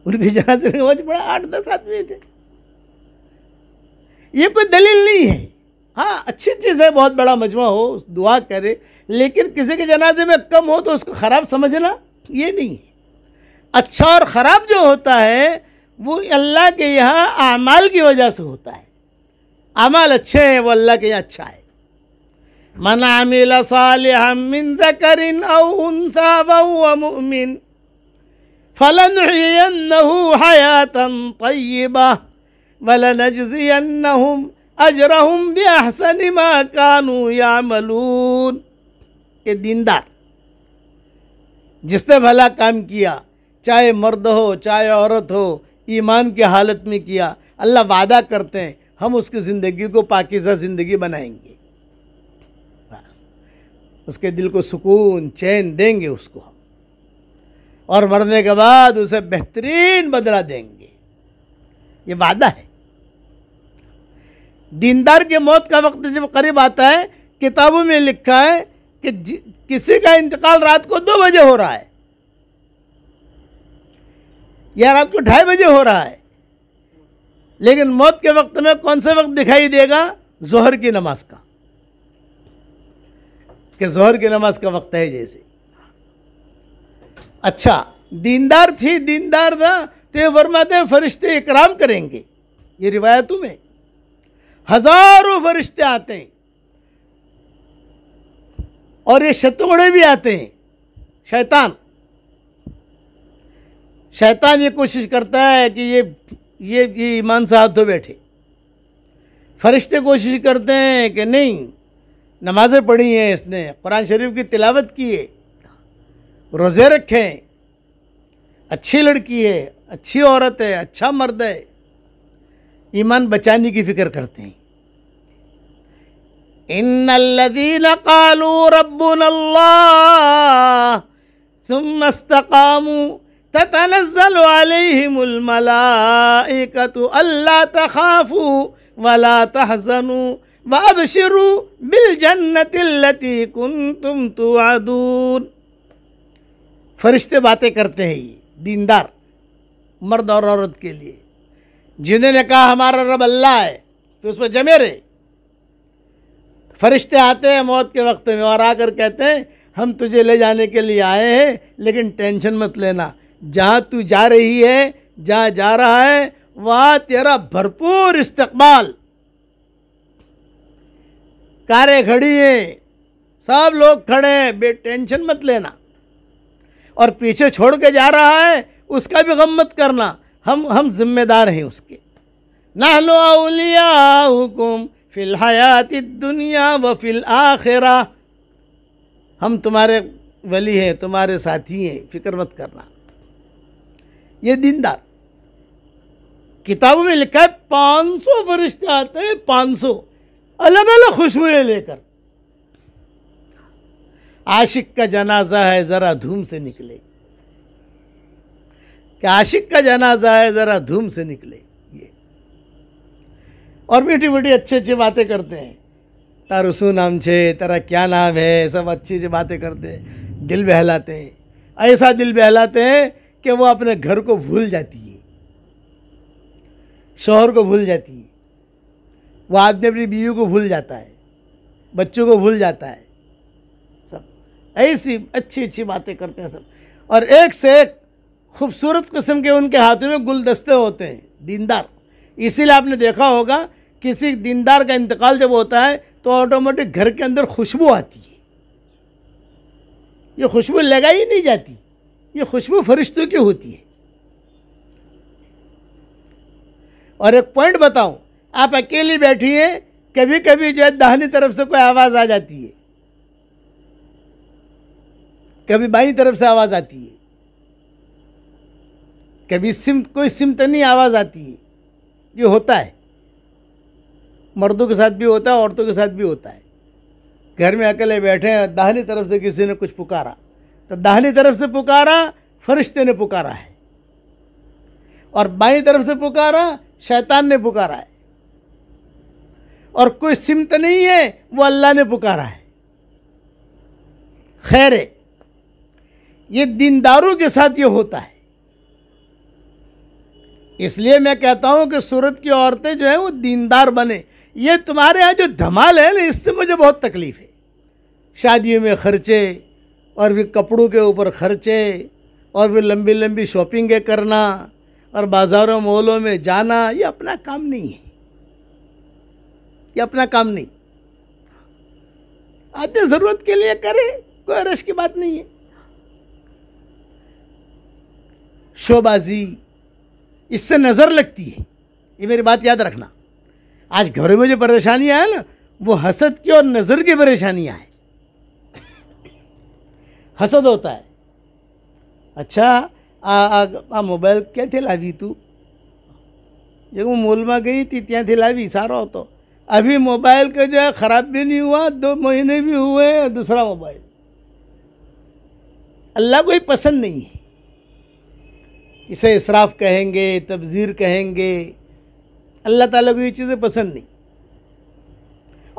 उनके जनाजे में पड़ा आठ दस आदमी थे ये कोई दलील नहीं है हाँ अच्छी चीज़ है बहुत बड़ा मजमा हो दुआ करे लेकिन किसी के जनाजे में कम हो तो उसको ख़राब समझना ये नहीं है अच्छा और ख़राब जो होता है वो अल्लाह के यहाँ आमाल की वजह से होता है अमाल अच्छे हैं वो अल्लाह के यहाँ अच्छा है मन आमिल सालिमिन करिन मुमिन फलन हयातम तय्यबा वलन अजरहुम बेहसन मा कानू या मलून के दीनदार जिसने भला काम किया चाहे मर्द हो चाहे औरत हो ईमान की हालत में किया अल्लाह वादा करते हैं हम उसकी ज़िंदगी को पाकिजा ज़िंदगी बनाएंगे बस उसके दिल को सुकून चैन देंगे उसको हम और मरने के बाद उसे बेहतरीन बदला देंगे ये वादा है दीनदार के मौत का वक्त जब करीब आता है किताबों में लिखा है कि किसी का इंतकाल रात को दो बजे हो रहा है या रात को ढाई बजे हो रहा है लेकिन मौत के वक्त में कौन सा वक्त दिखाई देगा जोहर की नमाज का कि जोहर की नमाज का वक्त है जैसे अच्छा दीनदार थी दीनदार था तो ये फरमाते फरिश्ते इकराम करेंगे ये रिवायतों में हजारों फरिश्ते आते हैं और ये शतुगड़े भी आते हैं शैतान शैतान ये कोशिश करता है कि ये ये ये ईमान साहब तो बैठे फरिश्ते कोशिश करते हैं कि नहीं नमाज़ें पढ़ी हैं इसने कुरान शरीफ की तिलावत की है रोज़े रखे हैं अच्छी लड़की है अच्छी औरत है अच्छा मर्द है ईमान बचाने की फ़िक्र करते हैं इन लदीन कालू रबुन अल्लास्तकामू ततनजल वालमलाकत अल्लाह तखाफू वला तहजनू वबशरु बिल जन्नतिल्लती कुन तुआदून फरिश्ते बातें करते हैं ये दीनदार मर्द और औरत के लिए जिन्होंने कहा हमारा रब अल्लाह है तो उसमें जमे रहे फरिश्ते आते हैं मौत के वक्त में और आकर कहते हैं हम तुझे ले जाने के लिए आए हैं लेकिन टेंशन मत लेना जहाँ तू जा रही है जहाँ जा रहा है वहाँ तेरा भरपूर इस्तकबाल कारें खड़ी हैं सब लोग खड़े हैं बे टेंशन मत लेना और पीछे छोड़ के जा रहा है उसका भी गम मत करना हम हम जिम्मेदार हैं उसके नाहलो अलिया हुकुम फिलहयात दुनिया व फिल आखिरा हम तुम्हारे वली हैं तुम्हारे साथी हैं फिक्र मत करना ये दीनदार किताबों में लिखा है पाँच सौ फरिश्ते आते हैं पाँच सौ अलग अलग खुशबुएं लेकर आशिक का जनाजा है ज़रा धूम से निकले कि आशिक का जनाजा है ज़रा धूम से निकले ये और मीठी मीठी अच्छी अच्छी बातें करते हैं तार उसू नाम छे तेरा क्या नाम है सब अच्छी अच्छी बातें करते हैं दिल बहलाते हैं ऐसा दिल बहलाते हैं कि वो अपने घर को भूल जाती है शोहर को भूल जाती है वो आदमी अपनी बीवी को भूल जाता है बच्चों को भूल जाता है सब ऐसी अच्छी अच्छी बातें करते हैं सब और एक से एक खूबसूरत किस्म के उनके हाथों में गुलदस्ते होते हैं दीनदार इसीलिए आपने देखा होगा किसी दीनदार का इंतकाल जब होता है तो ऑटोमेटिक घर के अंदर खुशबू आती है ये खुशबू लगाई नहीं जाती ये खुशबू फरिश्तों की होती है और एक पॉइंट बताऊं आप अकेली बैठी हैं कभी कभी जो है दाहिनी तरफ से कोई आवाज़ आ जाती है कभी बाई तरफ से आवाज़ आती है कभी सिम कोई सिमतनी आवाज़ आती है ये होता है मर्दों के साथ भी होता है औरतों के साथ भी होता है घर में अकेले बैठे हैं दाहली तरफ से किसी ने कुछ पुकारा तो दाहली तरफ से पुकारा फरिश्ते ने पुकारा है और बाई तरफ से पुकारा शैतान ने पुकारा है और कोई सिमत नहीं है वो अल्लाह ने पुकारा है खैर ये दीनदारों के साथ ये होता है इसलिए मैं कहता हूँ कि सूरत की औरतें जो हैं वो दीनदार बने ये तुम्हारे यहाँ जो धमाल है ना इससे मुझे बहुत तकलीफ़ है शादियों में खर्चे और फिर कपड़ों के ऊपर खर्चे और फिर लंबी लंबी शॉपिंगें करना और बाज़ारों मॉलों में जाना ये अपना काम नहीं है ये अपना काम नहीं आदमी ज़रूरत के लिए करें कोई रश की बात नहीं है शोबाजी इससे नज़र लगती है ये मेरी बात याद रखना आज घर में जो परेशानियाँ आए ना वो हसद की और नज़र की परेशानियाँ आए हसद होता है अच्छा आ, आ, आ मोबाइल क्या थे लावी तू ये वो मोल में गई थी त्या थे लावी सारा हो तो अभी मोबाइल का जो है ख़राब भी नहीं हुआ दो महीने भी हुए दूसरा मोबाइल अल्लाह को ही पसंद नहीं है इसे इसराफ कहेंगे तबज़ीर कहेंगे अल्लाह ताला को ये चीज़ें पसंद नहीं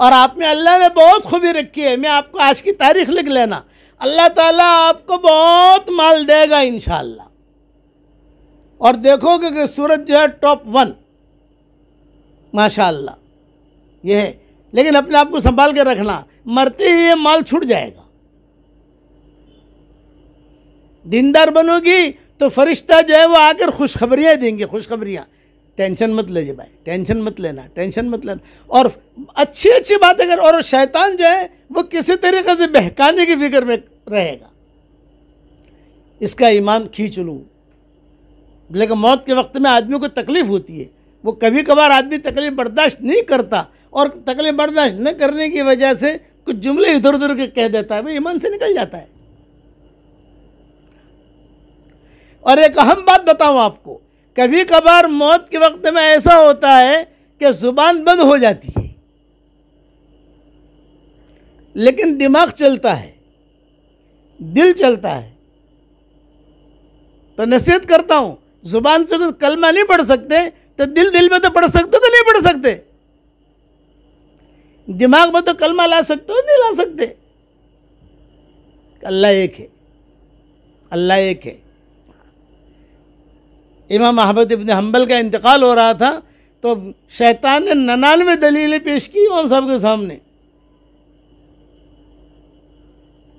और आप में अल्लाह ने बहुत खूबी रखी है मैं आपको आज की तारीख लिख लेना अल्लाह ताला आपको बहुत माल देगा इन और देखोगे कि सूरत जो है टॉप वन माशा ये है लेकिन अपने आप को संभाल के रखना मरते ही ये माल छूट जाएगा दीनदार बनोगी तो फरिश्ता जो है वो आकर खुशखबरियाँ देंगे खुशखबरियाँ टेंशन मत लीजिए भाई टेंशन मत लेना टेंशन मत लेना और अच्छी अच्छी बात अगर और शैतान जो है वो किसी तरीके से बहकाने की फिक्र में रहेगा इसका ईमान खींच लूँ लेकिन मौत के वक्त में आदमी को तकलीफ़ होती है वो कभी कभार आदमी तकलीफ़ बर्दाश्त नहीं करता और तकलीफ़ बर्दाश्त न करने की वजह से कुछ जुमले इधर उधर के कह देता है वो ईमान से निकल जाता है और एक अहम बात बताऊं आपको कभी कभार मौत के वक्त में ऐसा होता है कि ज़ुबान बंद हो जाती है लेकिन दिमाग चलता है दिल चलता है तो नसीहत करता हूँ ज़ुबान से कलमा नहीं पढ़ सकते तो दिल दिल में तो पढ़ सकते हो कि नहीं पढ़ सकते दिमाग में तो कलमा ला सकते हो नहीं ला सकते अल्लाह एक है अल्लाह एक है इमाम अहमद इबन हम्बल का इंतकाल हो रहा था तो शैतान ने ननानवे दलीलें पेश की इमाम साहब के सामने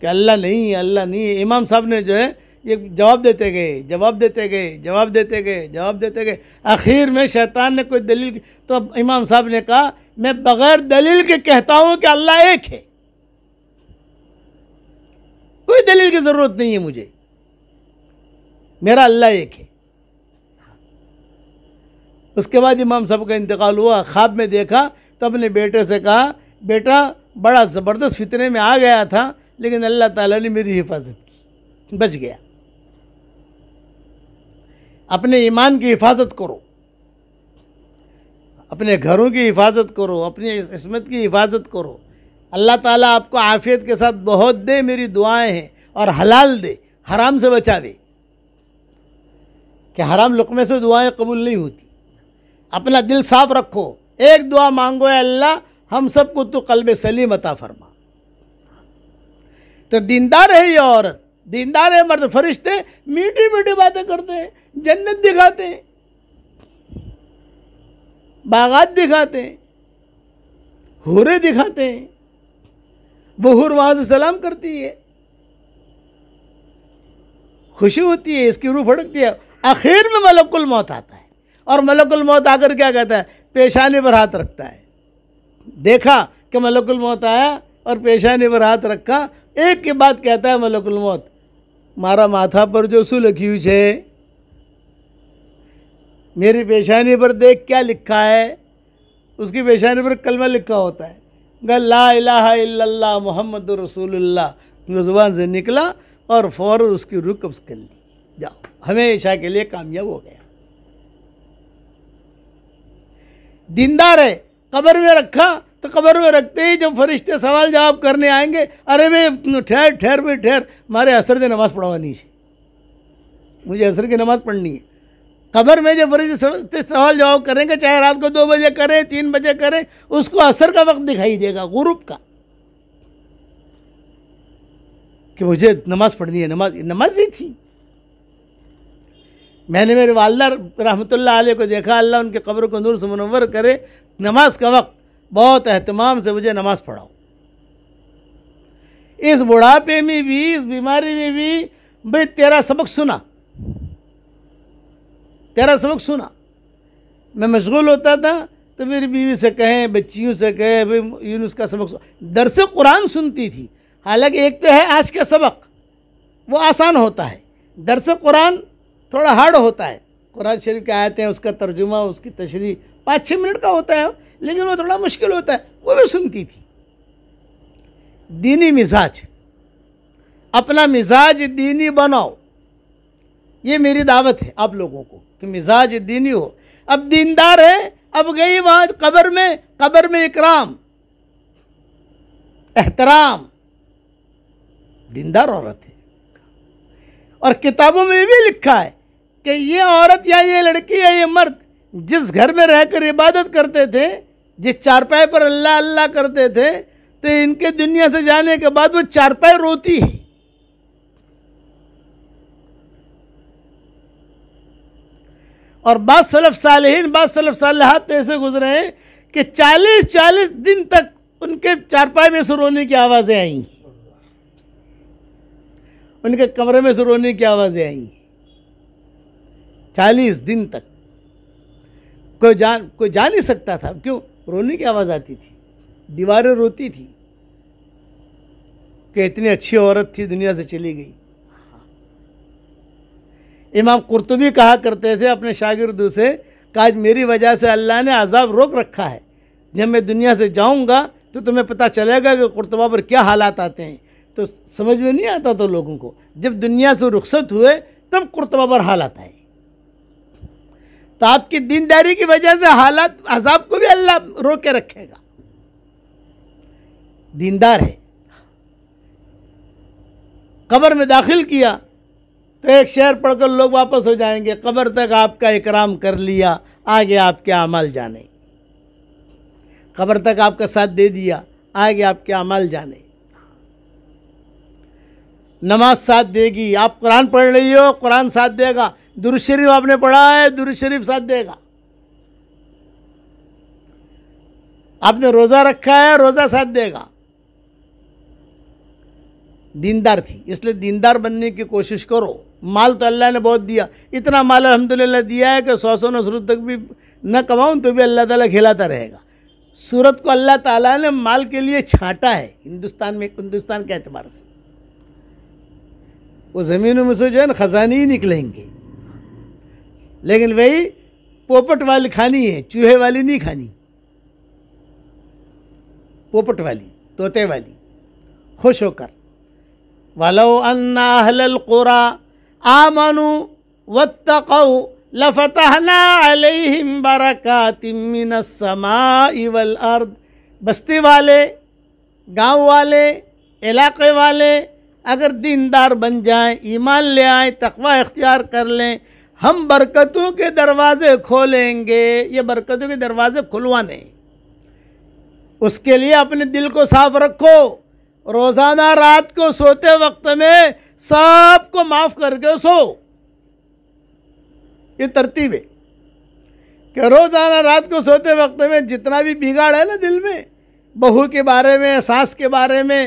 कि अल्लाह नहीं अल्लाह नहीं इमाम साहब ने जो है ये जवाब देते गए जवाब देते गए जवाब देते गए जवाब देते गए आखिर में शैतान ने कोई दलील तो इमाम साहब ने कहा मैं बग़ैर दलील के कहता हूँ कि अल्लाह एक है कोई दलील की ज़रूरत नहीं है मुझे मेरा अल्लाह एक है उसके बाद इमाम साहब का इंतकाल हुआ ख्वाब में देखा तो अपने बेटे से कहा बेटा बड़ा ज़बरदस्त फितने में आ गया था लेकिन अल्लाह ताला ने मेरी हिफाजत की बच गया अपने ईमान की हिफाजत करो अपने घरों की हिफाजत करो अपनी इसमत की हिफाजत करो अल्लाह ताला आपको आफियत के साथ बहुत दे मेरी दुआएं हैं और हलाल दे हराम से बचा दे कि हराम लुकमे से दुआएं कबूल नहीं होती अपना दिल साफ रखो एक दुआ मांगो अल्लाह हम सबको तो कलब सलीम अता फरमा तो दीनदार है ये औरत दीनदार है मर्द फरिश्ते मीठी मीठी बातें करते हैं जन्नत दिखाते हैं बागात दिखाते हैं हुरे दिखाते हैं वो वहां से सलाम करती है खुशी होती है इसकी रूह फड़कती है आखिर में मलकुल मौत आता है और मलकुल मौत आकर क्या कहता है पेशानी पर हाथ रखता है देखा कि मलकुल मौत आया और पेशानी पर हाथ रखा एक के बाद कहता है मलकुल मौत माथा पर जो सू लिखी हुई है मेरी पेशानी पर देख क्या लिखा है उसकी पेशानी पर कलमा लिखा होता है ला इलाहा इल्लल्लाह मोहम्मद रसूलुल्लाह ज़ुबान से निकला और फ़ौर उसकी रूह कब्ज़ कर ली जाओ हमेशा के लिए कामयाब हो गया दींदार है कबर में रखा तो कबर में रखते ही जब फरिश्ते सवाल जवाब करने आएंगे अरे भाई ठहर ठहर भाई ठहर मारे असर से नमाज़ पढ़वानी है मुझे असर की नमाज़ पढ़नी है कबर में जब फरिश्ते सवाल जवाब करेंगे चाहे रात को दो बजे करें तीन बजे करें उसको असर का वक्त दिखाई देगा ग्रुप का कि मुझे नमाज़ पढ़नी है नमाज नमाज ही थी मैंने मेरे वालदा रहमत आल को देखा अल्लाह उनके कब्र को नूर से मनवर करे नमाज का वक्त बहुत अहतमाम से मुझे नमाज पढ़ाओ इस बुढ़ापे में भी इस बीमारी में भी भाई तेरा सबक सुना तेरा सबक सुना मैं मशगूल होता था तो मेरी बीवी से कहें बच्चियों से कहें भाई यूनुस का सबक दरस कुरान सुनती थी हालांकि एक तो है आज का सबक वो आसान होता है दरस कुरान थोड़ा हार्ड होता है कुरान शरीफ के आयतें उसका तर्जुमा उसकी तशरी पाँच छः मिनट का होता है लेकिन वो थोड़ा मुश्किल होता है वो भी सुनती थी दीनी मिजाज अपना मिजाज दीनी बनाओ ये मेरी दावत है आप लोगों को कि मिजाज दीनी हो अब दीनदार है अब गई वहाँ कब्र में कब्र में इकराम एहतराम दीनदार औरत है और किताबों में भी लिखा है कि ये औरत या ये लड़की या ये मर्द जिस घर में रहकर इबादत करते थे जिस चारपाई पर अल्लाह अल्लाह करते थे तो इनके दुनिया से जाने के बाद वो चारपाई रोती है और बाद सलफ सालहीन बाद सलफ साल में ऐसे गुजरे हैं कि चालीस चालीस दिन तक उनके चारपाई में से रोने की आवाज़ें आई उनके कमरे में से रोने की आवाज़ें आई चालीस दिन तक कोई जा कोई जा नहीं सकता था क्यों रोने की आवाज़ आती थी दीवारें रोती थी कि इतनी अच्छी औरत थी दुनिया से चली गई इमाम कुर्तुबी कहा करते थे अपने शागिर्द से आज मेरी वजह से अल्लाह ने अजाब रोक रखा है जब मैं दुनिया से जाऊंगा तो तुम्हें पता चलेगा कि कुर्तबा पर क्या हालात आते हैं तो समझ में नहीं आता तो लोगों को जब दुनिया से रुखसत हुए तब कुर्तबा पर हालात आए तो आपकी दीनदारी की वजह से हालात अजाब को भी अल्लाह रो के रखेगा दीनदार है कब्र में दाखिल किया तो एक शेर पढ़कर लोग वापस हो जाएंगे कब्र तक आपका इकराम कर लिया आगे आपके अमल जाने कब्र तक आपका साथ दे दिया आगे आपके अमल जाने नमाज साथ देगी आप कुरान पढ़ रही हो कुरान साथ देगा दुरुशरीफ शरीफ आपने पढ़ा है दुरुशरीफ शरीफ साथ देगा आपने रोज़ा रखा है रोज़ा साथ देगा दीनदार थी इसलिए दीनदार बनने की कोशिश करो माल तो अल्लाह ने बहुत दिया इतना माल अल्हम्दुलिल्लाह दिया है कि सौ सौ नौ सूरत तक भी न कमाऊँ तो भी अल्लाह ताला खिलाता रहेगा सूरत को अल्लाह ताला ने माल के लिए छांटा है हिंदुस्तान में हिंदुस्तान के अतबार से वो ज़मीनों में से जो है ना ख़जाने ही निकलेंगे लेकिन वही पोपट वाली खानी है चूहे वाली नहीं खानी पोपट वाली तोते वाली खुश होकर वलो अन्नाहलकुरा आमनु वत्तकौ लफतहना अलैहिम बरकातिमिन समाई वल अर्द बस्ती वाले गांव वाले इलाके वाले अगर दीनदार बन जाएं ईमान ले आए तकवा इख्तियार कर लें हम बरकतों के दरवाज़े खोलेंगे ये बरकतों के दरवाज़े खुलवा नहीं उसके लिए अपने दिल को साफ रखो रोज़ाना रात को सोते वक्त में को माफ़ करके सो ये तरतीब है कि रोज़ाना रात को सोते वक्त में जितना भी बिगाड़ है ना दिल में बहू के बारे में सास के बारे में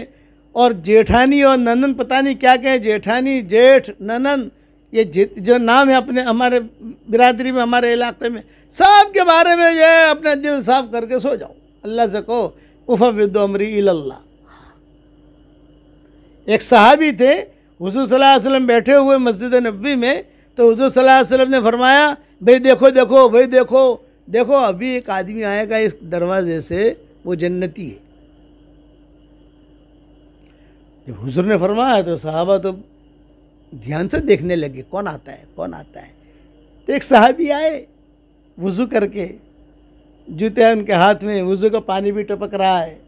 और जेठानी और ननन पता नहीं क्या कहें जेठानी जेठ ननन ये जो नाम है अपने हमारे बिरादरी में हमारे इलाके में सब के बारे में जो है अपना दिल साफ करके सो जाओ अल्लाह से कहो उफ़ विदमरी इल्ला एक सहाबी थे हजू वसल्लम बैठे हुए मस्जिद नबी में तो हजू वसल्लम ने फरमाया भाई देखो देखो भाई देखो देखो अभी एक आदमी आएगा इस दरवाजे से वो जन्नती है जब हुजूर ने फरमाया तो साहबा तो ध्यान से देखने लगे कौन आता है कौन आता है तो एक साहबी आए वज़ू करके जूते हैं उनके हाथ में वज़ू का पानी भी टपक रहा है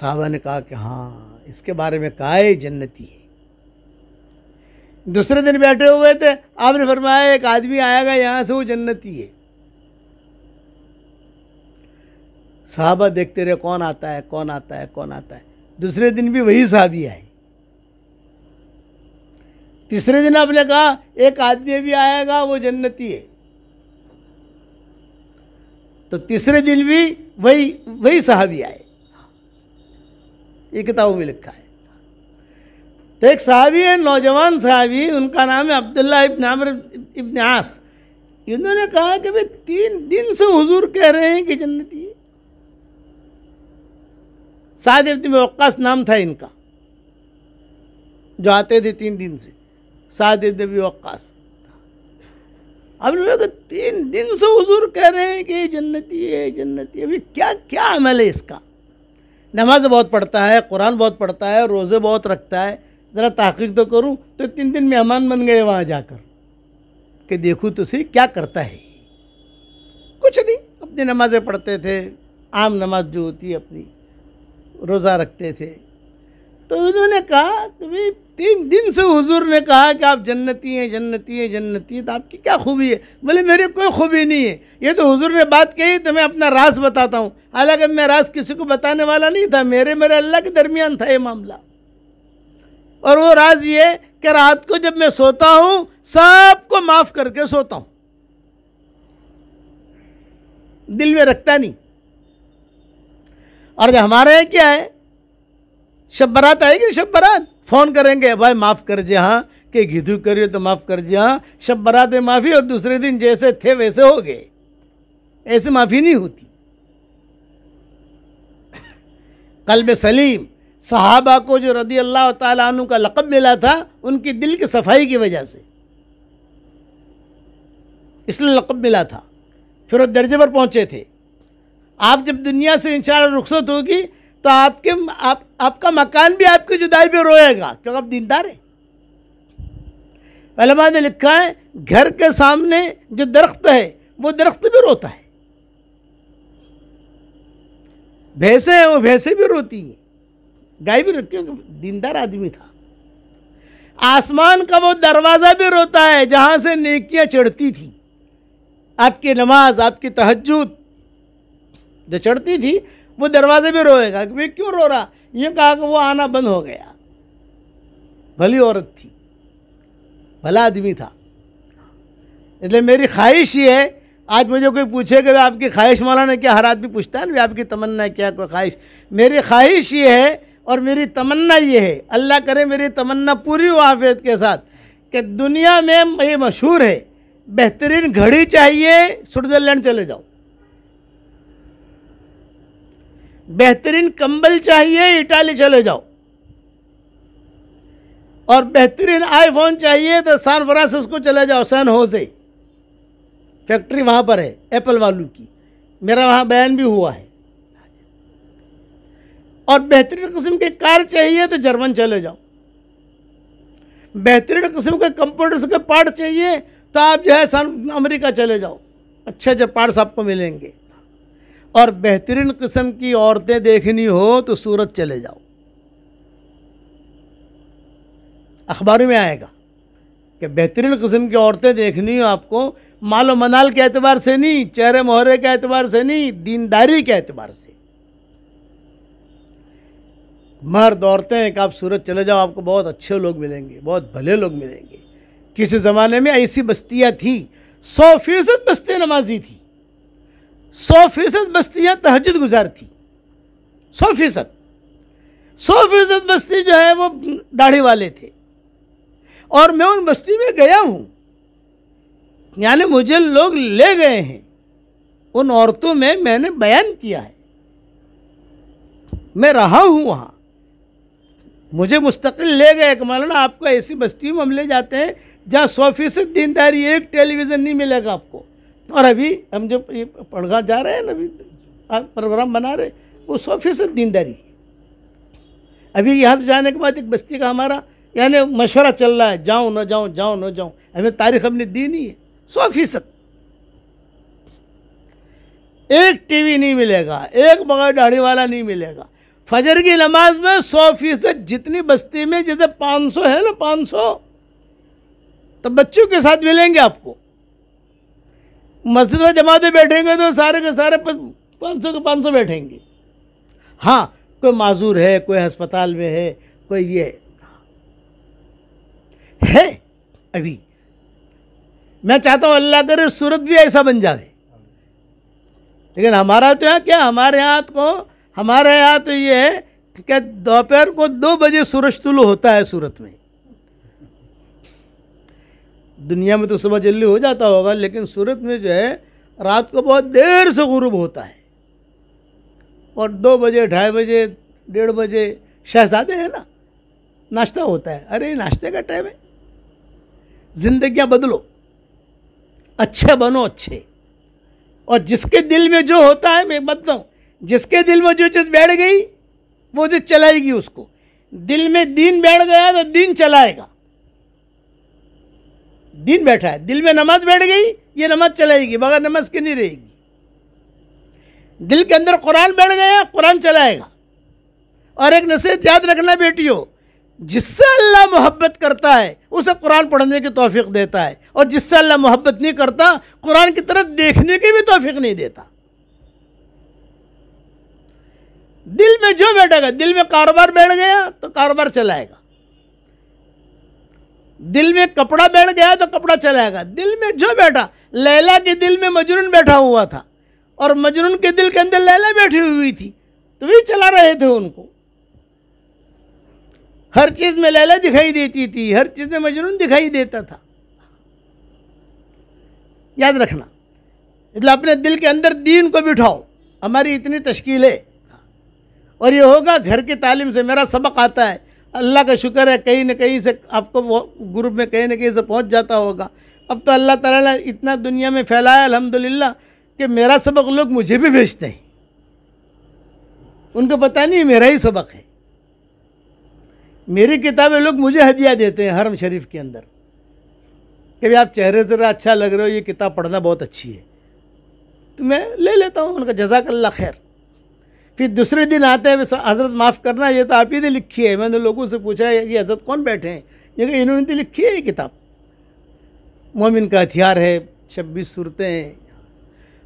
साहबा ने कहा कि हाँ इसके बारे में कहा है जन्नती है दूसरे दिन बैठे हुए थे आपने फरमाया एक आदमी आएगा यहाँ से वो जन्नती है साहबा देखते रहे कौन आता है कौन आता है कौन आता है दूसरे दिन भी वही साहबी आए तीसरे दिन आपने कहा एक आदमी भी आएगा वो जन्नती है तो तीसरे दिन भी वही वही साहबी आए ये किताबों में लिखा है तो एक साहबी है नौजवान साहबी उनका नाम है अब्दुल्ला इब्न आमर इब्न आस इन्होंने कहा कि भाई तीन दिन से हुजूर कह रहे हैं कि जन्नती है साद इब्न वक्स नाम था इनका जो आते थे तीन दिन से साद इब्न वक्स अब लोग तो तीन दिन से हजूर कह रहे हैं कि जन्नती है जन्नती है अभी क्या क्या अमल है इसका नमाज बहुत पढ़ता है कुरान बहुत पढ़ता है रोज़े बहुत रखता है ज़रा तहकीक तो करूँ तो तीन दिन मेहमान बन गए वहाँ जाकर कि देखूँ तो सही क्या करता है कुछ नहीं अपनी नमाज़ें पढ़ते थे आम नमाज जो होती है अपनी रोज़ा रखते थे तो उन्होंने कहा कि भाई तीन दिन से हुजूर ने कहा कि आप जन्नती हैं जन्नती हैं जन्नती हैं तो आपकी क्या खूबी है बोले मेरी कोई खूबी नहीं है ये तो हुजूर ने बात कही तो मैं अपना रास बताता हूँ हालांकि मैं रास किसी को बताने वाला नहीं था मेरे मेरे अल्लाह के दरमियान था ये मामला और वो राज ये कि रात को जब मैं सोता हूँ सबको माफ़ करके सोता हूँ दिल में रखता नहीं और हमारे यहाँ क्या है शब बारात आएगी शब बारात फ़ोन करेंगे भाई माफ़ कर जे हाँ कि घिधु करियो तो माफ़ कर जे हाँ शब बारात में माफ़ी और दूसरे दिन जैसे थे वैसे हो गए ऐसे माफ़ी नहीं होती में सलीम सहाबा को जो रदी अल्लाह तु का लक़ब मिला था उनकी दिल की सफाई की वजह से इसलिए लक़ब मिला था फिर वो दर्जे पर पहुँचे थे आप जब दुनिया से इंशाल्लाह रुखसत होगी तो आपके आप आपका मकान भी आपकी जुदाई पे रोएगा क्योंकि आप दीनदार हैं अलमा ने लिखा है घर के सामने जो दरख्त है वो दरख्त भी रोता है भैंसे हैं वो भैंसे भी रोती हैं गाय भी रोती क्योंकि दीनदार आदमी था आसमान का वो दरवाज़ा भी रोता है जहाँ से नेकियाँ चढ़ती थी आपकी नमाज आपकी तहजद जो चढ़ती थी वो दरवाजे भी रोएगा कि भाई क्यों रो रहा ये कहा कि वो आना बंद हो गया भली औरत थी भला आदमी था इसलिए मेरी ख्वाहिश ये है आज मुझे कोई पूछे कि आपकी ख्वाहिश मौलाना क्या हर आदमी पूछता है ना आपकी तमन्ना क्या कोई ख्वाहिश मेरी ख्वाहिश ये है और मेरी तमन्ना ये है अल्लाह करे मेरी तमन्ना पूरी वाफियत के साथ कि दुनिया में ये मशहूर है बेहतरीन घड़ी चाहिए स्विट्ज़रलैंड चले जाओ बेहतरीन कंबल चाहिए इटाली चले जाओ और बेहतरीन आईफोन चाहिए तो सान फ्रांसिस्को चले जाओ सैन होसे फैक्ट्री वहाँ पर है एप्पल वालों की मेरा वहाँ बयान भी हुआ है और बेहतरीन किस्म के कार चाहिए तो जर्मन चले जाओ बेहतरीन किस्म के कंप्यूटर्स के पार्ट चाहिए तो आप जो है सन अमेरिका चले जाओ अच्छे अच्छे पार्ट्स आपको मिलेंगे और बेहतरीन कस्म की औरतें देखनी हो तो सूरत चले जाओ अखबारों में आएगा कि बेहतरीन कस्म की औरतें देखनी हो आपको मालो मनाल के अतबार से नहीं चेहरे मोहरे के अतबार से नहीं दीनदारी के अतबार से मर्द औरतें कि आप सूरत चले जाओ आपको बहुत अच्छे लोग मिलेंगे बहुत भले लोग मिलेंगे किसी ज़माने में ऐसी बस्तियाँ थी सौ फीसद बस्तियाँ नमाजी थी सौ फीसद बस्तियाँ तहजद गुजार थी सौ फीसद सौ फीसद बस्ती जो है वो दाढ़ी वाले थे और मैं उन बस्ती में गया हूँ यानी मुझे लोग ले गए हैं उन औरतों में मैंने बयान किया है मैं रहा हूँ वहाँ मुझे मुस्तकिल ले गए कि मौलाना आपको ऐसी बस्ती में हम ले जाते हैं जहाँ सौ फीसद दीनदारी एक टेलीविज़न नहीं मिलेगा आपको और अभी हम जब ये पड़गा जा रहे हैं ना अभी प्रोग्राम बना रहे वो सौ फीसद दीनदारी अभी यहाँ से जाने के बाद एक बस्ती का हमारा यानी मशवरा चल रहा है जाऊँ ना जाऊँ जाऊँ ना जाऊँ हमें तारीख हमने दी नहीं है सौ फीसद एक टीवी नहीं मिलेगा एक बगैर दाढ़ी वाला नहीं मिलेगा फजर की नमाज में सौ फीसद जितनी बस्ती में जैसे पाँच सौ है ना पाँच सौ तो बच्चों के साथ मिलेंगे आपको मस्जिद में जमाते बैठेंगे तो सारे के सारे पाँच सौ के पाँच सौ बैठेंगे हाँ कोई माजूर है कोई अस्पताल में है कोई ये है अभी मैं चाहता हूँ अल्लाह करे सूरत भी ऐसा बन जाए लेकिन हमारा तो यहाँ क्या हमारे यहाँ को तो हमारे यहाँ तो ये है कि दोपहर को दो बजे सूरज तुल होता है सूरत में दुनिया में तो सुबह जल्दी हो जाता होगा लेकिन सूरत में जो है रात को बहुत देर से गुरूब होता है और दो बजे ढाई बजे डेढ़ बजे शहजादे हैं ना नाश्ता होता है अरे नाश्ते का टाइम है जिंदगी बदलो अच्छे बनो अच्छे और जिसके दिल में जो होता है मैं बताऊँ जिसके दिल में जो चीज़ बैठ गई वो चीज़ चलाएगी उसको दिल में दिन बैठ गया तो दिन चलाएगा दिन बैठा है दिल में नमाज बैठ गई ये नमाज चलाएगी बगैर नमाज के नहीं रहेगी दिल के अंदर कुरान बैठ गया कुरान चलाएगा और एक नसीहत याद रखना बेटियों जिससे अल्लाह मोहब्बत करता है उसे कुरान पढ़ने की तोफ़ी देता है और जिससे अल्लाह मोहब्बत नहीं करता कुरान की तरफ देखने की भी तोफ़ी नहीं देता दिल में जो बैठेगा दिल में कारोबार बैठ गया तो कारोबार चलाएगा दिल में कपड़ा बैठ गया तो कपड़ा चलाएगा दिल में जो बैठा लैला के दिल में मजनून बैठा हुआ था और मजनून के दिल के अंदर लैला बैठी हुई थी तो वे चला रहे थे उनको हर चीज़ में लैला दिखाई देती थी हर चीज़ में मजनून दिखाई देता था याद रखना इसलिए अपने दिल के अंदर दीन को बिठाओ हमारी इतनी तश्कील है और ये होगा घर की तालीम से मेरा सबक आता है अल्लाह का शुक्र है कहीं ना कहीं से आपको वो ग्रुप में कहीं ना कहीं से पहुंच जाता होगा अब तो अल्लाह ताला ने इतना दुनिया में फैलाया अल्हम्दुलिल्लाह कि मेरा सबक लोग मुझे भी भेजते हैं उनको पता नहीं मेरा ही सबक है मेरी किताबें लोग मुझे हदिया देते हैं हरम शरीफ के अंदर कि आप चेहरे से अच्छा लग रहे हो ये किताब पढ़ना बहुत अच्छी है तो मैं ले लेता हूँ उनका जजाकल्ला खैर फिर दूसरे दिन आते हैं हजरत माफ़ करना ये तो आप ही ने लिखी है मैंने लोगों से पूछा है कि हजरत कौन बैठे हैं ये इन्होंने तो लिखी है ये किताब मोमिन का हथियार है छब्बीस सूरतें हैं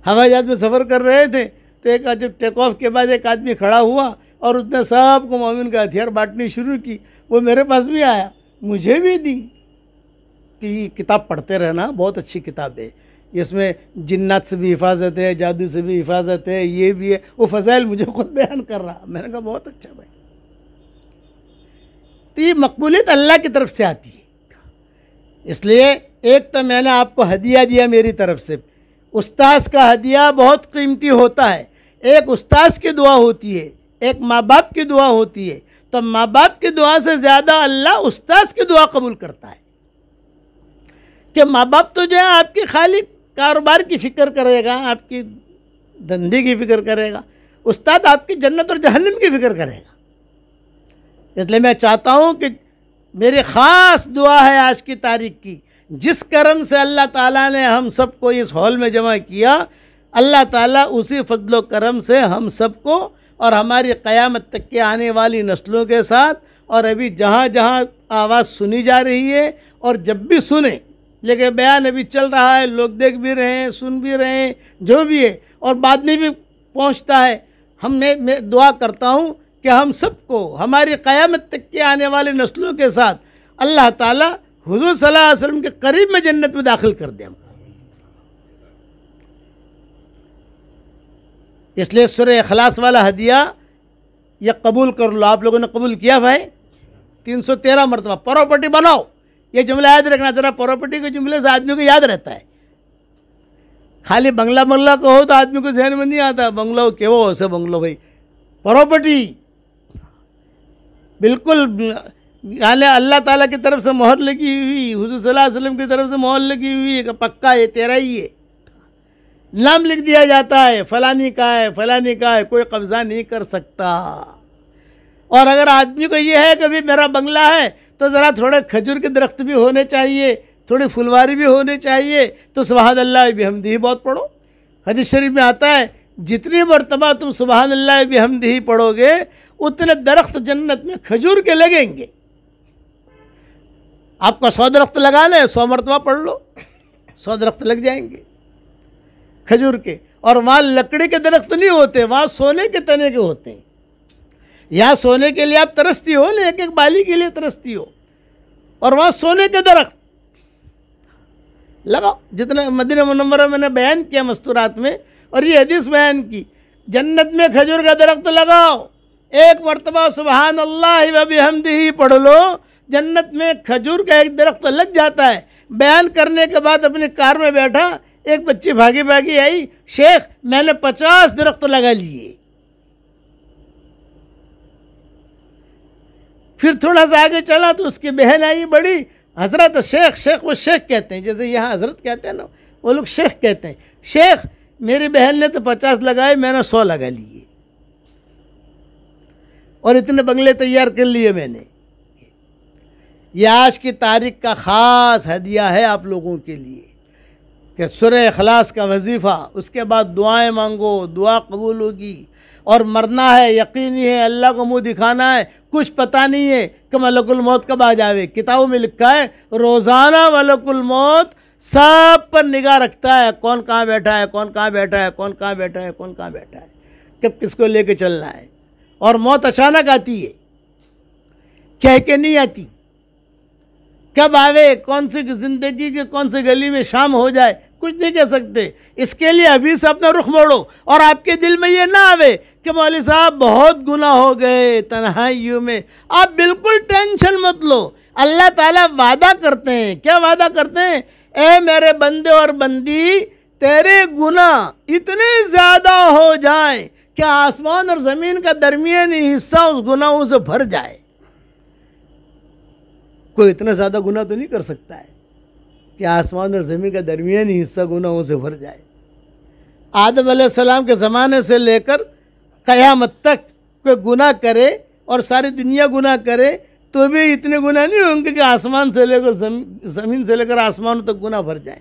हवाई जहाज में सफ़र कर रहे थे तो एक जब टेक ऑफ के बाद एक आदमी खड़ा हुआ और उसने सबको मोमिन का हथियार बांटनी शुरू की वो मेरे पास भी आया मुझे भी दी कि किताब पढ़ते रहना बहुत अच्छी किताब है इसमें जिन्नत से भी हिफाजत है जादू से भी हिफाजत है ये भी है वो फसाइल मुझे खुद बयान कर रहा मैंने कहा बहुत अच्छा भाई तो ये मकबूलियत अल्लाह की तरफ से आती है इसलिए एक तो मैंने आपको हदिया दिया मेरी तरफ से उस्ताद का हदिया बहुत कीमती होता है एक उस्ताद की दुआ होती है एक माँ बाप की दुआ होती है तो माँ बाप की दुआ से ज़्यादा अल्लाह उस्ताद की दुआ कबूल करता है कि माँ बाप तो जो है आपके खालिक कारोबार की फ़िक्र करेगा आपकी धंधे की फ़िक्र करेगा उस्ताद आपकी जन्नत और जहन्नम की फ़िक्र करेगा इसलिए मैं चाहता हूँ कि मेरी ख़ास दुआ है आज की तारीख की जिस करम से अल्लाह ताला ने हम सबको इस हॉल में जमा किया अल्लाह ताला उसी फजलो करम से हम सबको और हमारी क़यामत तक के आने वाली नस्लों के साथ और अभी जहाँ जहाँ आवाज़ सुनी जा रही है और जब भी सुने लेकिन बयान अभी चल रहा है लोग देख भी रहे हैं सुन भी रहे हैं जो भी है और बाद में भी पहुंचता है हम मैं मैं दुआ करता हूं कि हम सबको हमारी क़यामत तक के आने वाले नस्लों के साथ अल्लाह ताला हुजूर सल्लल्लाहु अलैहि वसल्लम के करीब में जन्नत में दाखिल कर दें इसलिए सुर अखलास वाला हदिया यह कबूल कर लो आप लोगों ने कबूल किया भाई तीन सौ तेरह मरतबा प्रॉपर्टी बनाओ ये जुमला याद रखना जरा प्रॉपर्टी के जुमले से आदमी को याद रहता है खाली बंगला बंगला कहो तो आदमी को जहन में नहीं आता बंगलो केवो ऐसे बंगलो भाई प्रॉपर्टी बिल्कुल यानी अल्लाह ताला की तरफ से मोहर लगी हुई हजू वसल्लम की तरफ से मोहर लगी हुई है पक्का है तेरा ही है नाम लिख दिया जाता है फलानी का है फलानी का है कोई कब्ज़ा नहीं कर सकता और अगर आदमी को ये है कि भाई मेरा बंगला है तो ज़रा थोड़ा खजूर के दरख्त भी होने चाहिए थोड़ी फुलवारी भी होने चाहिए तो सुबहानल्ला अल्लाह बेहमदी बहुत पढ़ो हदीस शरीफ में आता है जितनी मरतबा तुम सुबहानल्ला अल्लाह बेहमदी पढ़ोगे उतने दरख्त जन्नत में खजूर के लगेंगे आपका सौ दरख्त लगा लें सौ मरतबा पढ़ लो सौ दरख्त लग जाएंगे खजूर के और वहाँ लकड़ी के दरख्त नहीं होते वहाँ सोने के तने के होते हैं यहाँ सोने के लिए आप तरसती हो ले एक बाली के लिए तरसती हो और वहाँ सोने के दरख्त लगाओ जितने मदीना मनमर मैंने बयान किया मस्तूरात में और ये हदीस बयान की जन्नत में खजूर का दरख्त लगाओ एक मरतबा सुबहान अल्लाह वबी पढ़ लो जन्नत में खजूर का एक दरख्त लग जाता है बयान करने के बाद अपनी कार में बैठा एक बच्ची भागी भागी आई शेख मैंने पचास दरख्त लगा लिए फिर थोड़ा सा आगे चला तो उसकी बहन आई बड़ी हज़रत शेख शेख वो शेख कहते हैं जैसे यहाँ हज़रत कहते हैं ना वो लोग शेख कहते हैं शेख मेरी बहन ने तो पचास लगाए मैंने सौ लगा लिए और इतने बंगले तैयार कर लिए मैंने ये आज की तारीख का ख़ास हदिया है आप लोगों के लिए कि सुर अखलास का वजीफ़ा उसके बाद दुआएं मांगो दुआ कबूल होगी और मरना है यकीनी है अल्लाह को मुंह दिखाना है कुछ पता नहीं है कि मलकुल मौत कब आ जावे किताबों में लिखा है रोज़ाना मलकुल मौत सब पर निगाह रखता है कौन कहाँ बैठा है कौन कहाँ बैठा है कौन कहाँ बैठा है कौन कहाँ बैठा है कब किसको लेके चलना है और मौत अचानक आती है कह के नहीं आती कब आवे कौन सी जिंदगी के कौन सी गली में शाम हो जाए कुछ नहीं कह सकते इसके लिए अभी से अपना रुख मोड़ो और आपके दिल में ये ना आवे कि मौली साहब बहुत गुना हो गए तनहाइयों में आप बिल्कुल टेंशन मत लो अल्लाह ताला वादा करते हैं क्या वादा करते हैं ए मेरे बंदे और बंदी तेरे गुना इतने ज़्यादा हो जाएं कि आसमान और ज़मीन का दरमियानी हिस्सा उस गुनाहों से भर जाए कोई इतना ज़्यादा गुना तो नहीं कर सकता है कि आसमान और ज़मीन का दरमियान हिस्सा गुनाहों से भर जाए आदम सलाम के ज़माने से लेकर क़यामत तक कोई गुनाह करे और सारी दुनिया गुनाह करे तो भी इतने गुनाह नहीं होंगे कि आसमान से लेकर ज़मीन से लेकर आसमानों तक गुनाह भर जाए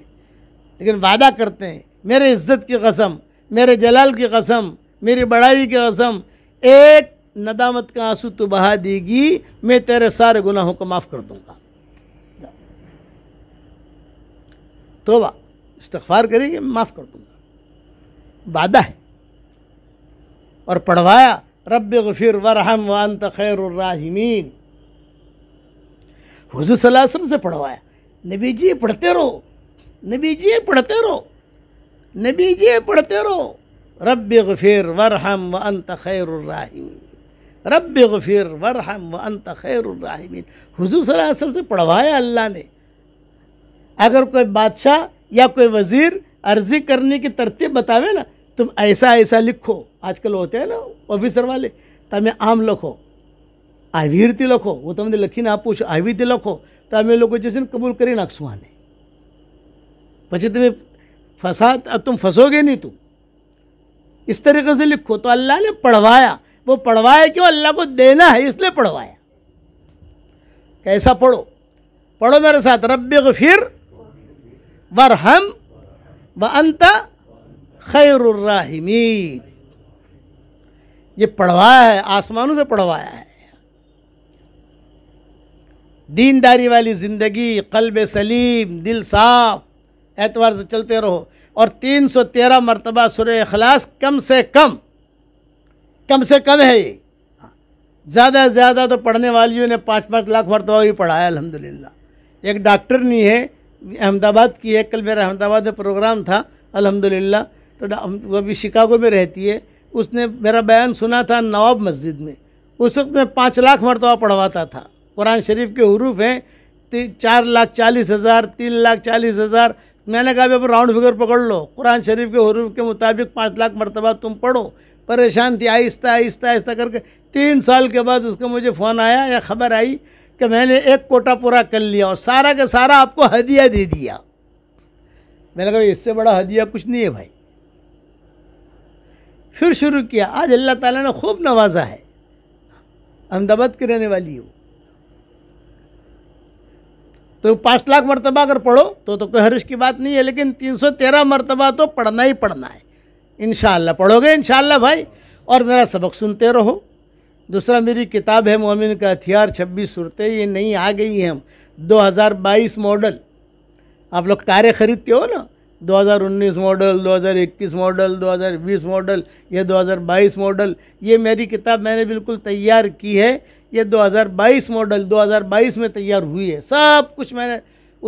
लेकिन वादा करते हैं मेरे इज़्ज़त की कसम मेरे जलाल की कसम मेरी बड़ाई की कसम एक नदामत का आंसू तो बहा देगी मैं तेरे सारे गुनाहों को माफ़ कर दूँगा तोबा इस्तफार करेंगे माफ़ कर दूँगा वादा है और पढ़वाया रब गफिर वरहम वान तखैरमीन हजू सलासम से पढ़वाया नबी जी पढ़ते रहो नबी जी पढ़ते रहो नबी जी पढ़ते रहो रब गफिर वरहम व अन तखैरमीन रब गफिर वरहम व अन तखैरमीन हजू सलासम से पढ़वाया अल्लाह ने अगर कोई बादशाह या कोई वज़ीर अर्जी करने की तरतीब बतावे ना तुम ऐसा ऐसा लिखो आजकल होते हैं ना ऑफिसर वाले तमें आम लखो आवीरती લખો वो તમને तो લખીને ना છું आवीरती રીતે तो તો लोग जैसे कबूल છે ને કબૂલ કરી तुम्हें આને પછી તમે ફસાદ તુમ ફસોગે इस तरीके से लिखो तो अल्लाह ने पढ़वाया वो पढ़वाया क्यों अल्लाह को देना है इसलिए पढ़वाया कैसा पढ़ो पढ़ो मेरे साथ रब फिर वर हम व अंत खैरमीन ये पढ़वाया है आसमानों से पढ़वाया है दीनदारी वाली ज़िंदगी कल्ब सलीम दिल साफ एतवार से चलते रहो और 313 मरतबा सुर कम से कम कम से कम है ये ज़्यादा से ज़्यादा तो पढ़ने वालियों ने पाँच पाँच लाख मरतबा भी पढ़ाया अलहमदिल्ला एक डॉक्टर नहीं है अहमदाबाद की है कल मेरा अहमदाबाद में प्रोग्राम था अल्हम्दुलिल्लाह तो वो अभी शिकागो में रहती है उसने मेरा बयान सुना था नवाब मस्जिद में उस वक्त मैं पाँच लाख मरतबा पढ़वाता था कुरान शरीफ के हरूफ हैं चार लाख चालीस हज़ार तीन लाख चालीस हज़ार मैंने कहा अब राउंड फिगर पकड़ लो कुरान शरीफ के हरूफ के मुताबिक पाँच लाख मरतबा तुम पढ़ो परेशान थी आहिस्ता आहिस्ता आहिस्ता करके तीन साल के बाद उसका मुझे फ़ोन आया या ख़बर आई कि मैंने एक कोटा पूरा कर लिया और सारा का सारा आपको हदिया दे दिया मैंने कहा इससे बड़ा हदिया कुछ नहीं है भाई फिर शुरू किया आज अल्लाह ताला ने खूब नवाजा है अहमदाबाद की रहने वाली हो तो पाँच लाख मरतबा अगर पढ़ो तो तो कोई हरिश की बात नहीं है लेकिन तीन सौ तेरह मरतबा तो पढ़ना ही पढ़ना है इनशाला पढ़ोगे इनशाला भाई और मेरा सबक सुनते रहो दूसरा मेरी किताब है मोमिन का हथियार छब्बीस सूरतें ये नई आ गई हैं हम 2022 मॉडल आप लोग कारें ख़रीदते हो ना 2019 मॉडल 2021 मॉडल 2020 मॉडल ये 2022 मॉडल ये मेरी किताब मैंने बिल्कुल तैयार की है ये 2022 मॉडल 2022 में तैयार हुई है सब कुछ मैंने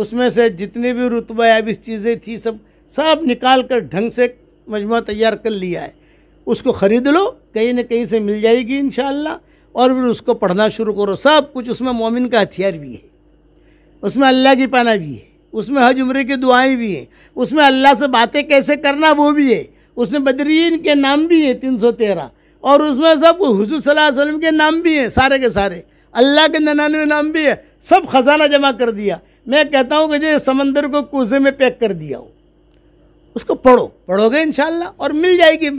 उसमें से जितने भी रुतबायाबिस चीज़ें थी सब सब निकाल कर ढंग से मजमु तैयार कर लिया है उसको ख़रीद लो कहीं ना कहीं से मिल जाएगी इन और फिर उसको पढ़ना शुरू करो सब कुछ उसमें मोमिन का हथियार भी है उसमें अल्लाह की पाना भी है उसमें हज उम्र की दुआएं भी हैं उसमें अल्लाह से बातें कैसे करना वो भी है उसमें बदरीन के नाम भी हैं तीन सौ तेरह और उसमें सब हजू वसल्लम के नाम भी हैं सारे के सारे अल्लाह के ननानवे नाम भी है सब ख़जाना जमा कर दिया मैं कहता हूँ कि जो समंदर को कोजे में पैक कर दिया हो उसको पढ़ो पढ़ोगे इन और मिल जाएगी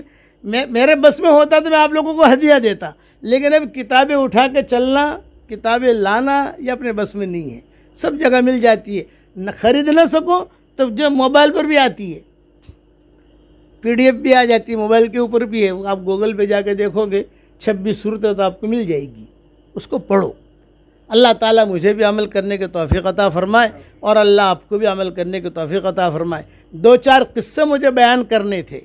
मैं मेरे बस में होता तो मैं आप लोगों को हदिया देता लेकिन अब किताबें उठा के चलना किताबें लाना ये अपने बस में नहीं है सब जगह मिल जाती है न खरीद ना सको तो जो मोबाइल पर भी आती है पीडीएफ भी आ जाती है मोबाइल के ऊपर भी है आप गूगल पे जाके देखोगे छब्बीस सूरत तो आपको मिल जाएगी उसको पढ़ो अल्लाह ताला मुझे भी अमल करने के तोफ़ी अता फ़रमाए और अल्लाह आपको भी अमल करने के तोफ़ी अता फ़रमाए दो चार किस्से मुझे बयान करने थे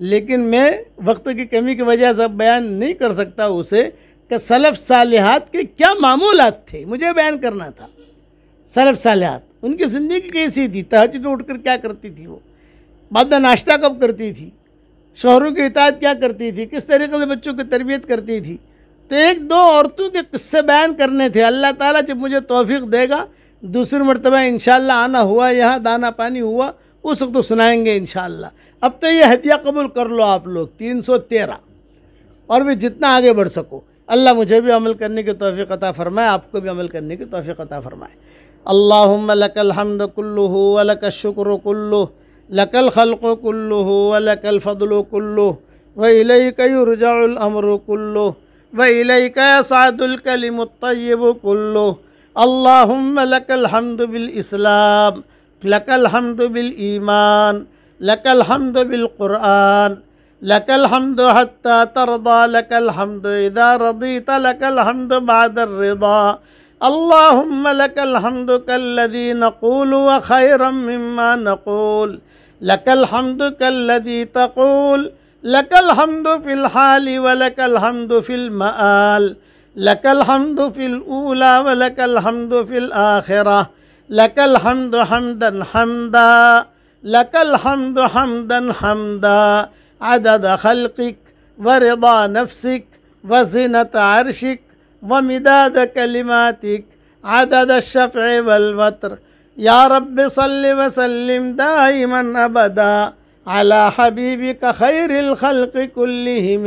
लेकिन मैं वक्त की कमी की वजह से बयान नहीं कर सकता उसे कि सलफ़ सालहत के क्या मामूलत थे मुझे बयान करना था सलफ़ सालहत उनकी ज़िंदगी कैसी थी तहज में कर क्या करती थी वो बाद में नाश्ता कब करती थी शोहरों की इताद क्या करती थी किस तरीके से बच्चों की तरबियत करती थी तो एक दो औरतों के किस्से बयान करने थे अल्लाह ताला जब मुझे तोफ़ी देगा दूसरी मरतबा इन आना हुआ यहाँ दाना पानी हुआ उस वक्त तो सुनाएंगे इन अब तो ये हदिया कबूल कर लो आप लोग तीन सौ तेरह और भी जितना आगे बढ़ सको अल्लाह मुझे भी अमल करने की तोफ़ी अता फ़रमाए आपको भी अमल करने की तोफ़ी अता फ़रमाए अल्लाम लकलहमद कुल्लू कुल्लु लकल खल्क कुल्लु वलकल फ़दल कुल्लु व इलकमर कुल्लु व कुल्लु لك الحمد بالإيمان لك الحمد بالقرآن لك الحمد حتى ترضى لك الحمد إذا رضيت لك الحمد بعد الرضا اللهم لك الحمد كالذي نقول وخيرا مما نقول لك الحمد كالذي تقول لك الحمد في الحال ولك الحمد في المآل لك الحمد في الأولى ولك الحمد في الآخرة لك الحمد حمدا حمدا لك الحمد حمدا حمدا عدد خلقك ورضا نفسك وزنة عرشك ومداد كلماتك عدد الشفع والوتر يا رب صل وسلم دائما أبدا على حبيبك خير الخلق كلهم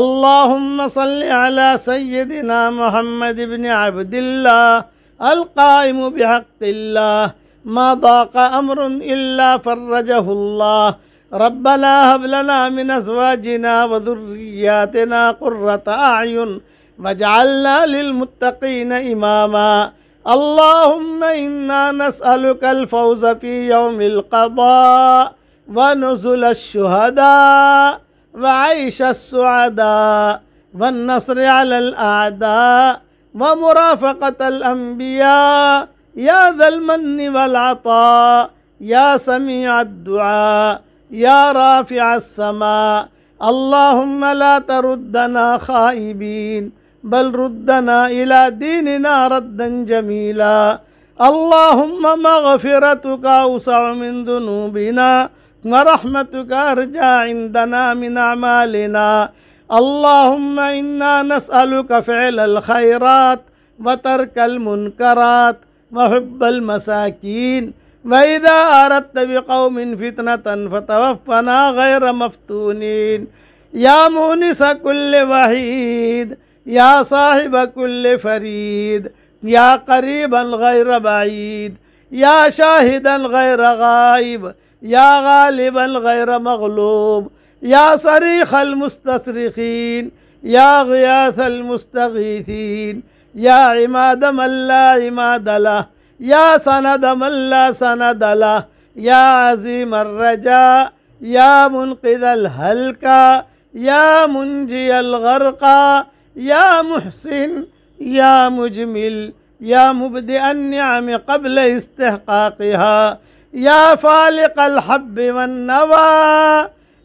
اللهم صل على سيدنا محمد بن عبد الله القائم بحق الله ما ضاق أمر إلا فرجه الله ربنا هب لنا من أزواجنا وذرياتنا قرة أعين واجعلنا للمتقين إماما اللهم إنا نسألك الفوز في يوم القضاء ونزل الشهداء وعيش السعداء والنصر على الأعداء ومرافقة الأنبياء يا ذا المن والعطاء يا سميع الدعاء يا رافع السماء اللهم لا تردنا خائبين بل ردنا إلى ديننا ردا جميلا اللهم مغفرتك أوسع من ذنوبنا ورحمتك أرجى عندنا من أعمالنا اللهم إنا نسألك فعل الخيرات وترك المنكرات وحب المساكين وإذا أردت بقوم فتنة فتوفنا غير مفتونين يا مونس كل وحيد يا صاحب كل فريد يا قريبا غير بعيد يا شاهدا غير غائب يا غالبا غير مغلوب يا صريخ المستصرخين يا غياث المستغيثين يا عماد من لا عماد له يا سند من لا سند له يا عزيم الرجاء يا منقذ الهلكة يا منجي الغرقى يا محسن يا مجمل يا مبدئ النعم قبل استحقاقها يا فالق الحب والنوى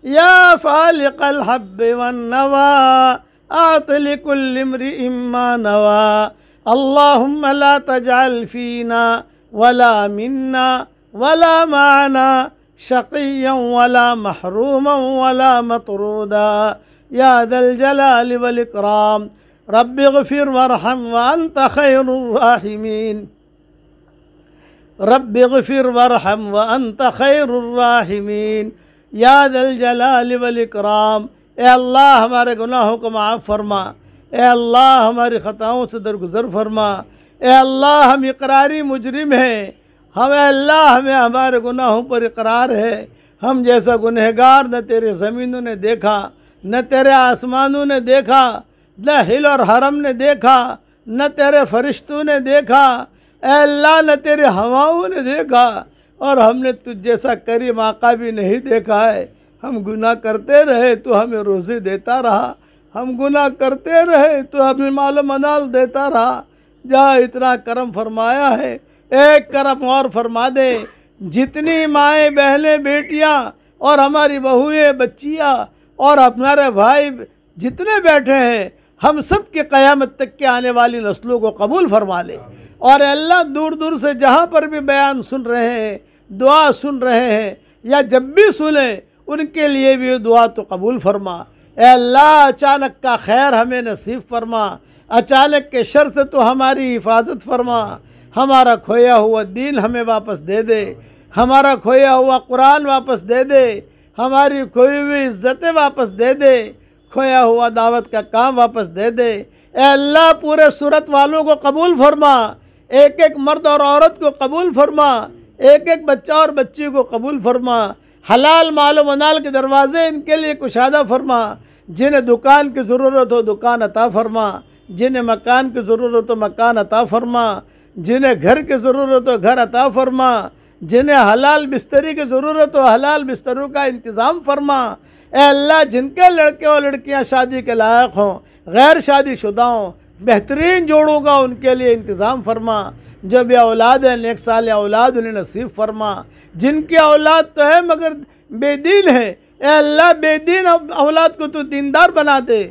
يا فالق الحب والنوى أعط لكل امرئ ما نوى اللهم لا تجعل فينا ولا منا ولا معنا شقيا ولا محروما ولا مطرودا يا ذا الجلال والإكرام رب اغفر وارحم وأنت خير الراحمين رب اغفر وارحم وأنت خير الراحمين या दल जलाल वल कराम ए अल्लाह हमारे गुनाहों को माफ़ फरमा ए अल्लाह हमारी ख़ताओं से दरगुजर फरमा ए अल्लाह हम इकरारी मुजरिम हैं हम अल्लाह हमें हमारे गुनाहों पर इकरार है हम जैसा गुनहगार न तेरे ज़मीनों ने देखा न तेरे आसमानों ने देखा न हिल और हरम ने देखा न तेरे फरिश्तों ने देखा ए अल्लाह न तेरे हवाओं ने देखा और हमने तुझ तो जैसा करीम आका भी नहीं देखा है हम गुनाह करते रहे तो हमें रोज़ी देता रहा हम गुनाह करते रहे तो हमें माल मनाल देता रहा जहाँ इतना करम फरमाया है एक करम और फरमा दे जितनी माएँ बहनें बेटियाँ और हमारी बहुएँ बच्चियाँ और हमारे भाई जितने बैठे हैं हम सब के क़यामत तक के आने वाली नस्लों को कबूल फरमा ले और अल्लाह दूर दूर से जहाँ पर भी बयान सुन रहे हैं दुआ सुन रहे हैं या जब भी सुने उनके लिए भी दुआ तो कबूल फरमा अल्लाह अचानक का खैर हमें नसीब फरमा अचानक के शर से तो हमारी हिफाजत फरमा हमारा खोया हुआ दीन हमें वापस दे दे हमारा खोया हुआ कुरान वापस दे दे हमारी खोई हुई इज्जतें वापस दे दे खोया हुआ दावत का काम वापस दे दे अल्लाह पूरे सूरत वालों को कबूल फरमा एक एक मर्द और औरत को कबूल फरमा एक एक बच्चा और बच्ची को कबूल फरमा हलाल माल मनाल के दरवाज़े इनके लिए कुशादा फरमा जिन्हें दुकान की ज़रूरत हो दुकान अता फरमा जिन्हें मकान की ज़रूरत हो मकान अता फरमा जिन्हें घर की ज़रूरत हो घर अता फरमा जिन्हें हलाल बिस्तरी की ज़रूरत हो हलाल बिस्तरों का इंतज़ाम फरमा ए अल्लाह जिनके लड़के और लड़कियां शादी के लायक हों गैर शादी शुदा हों बेहतरीन जोड़ों का उनके लिए इंतज़ाम फरमा जब यह औलाद है नेक साल औलाद उन्हें नसीब फरमा जिनके औलाद तो है मगर बेदीन है अल्लाह बेदीन औलाद को तो दीनदार बना दे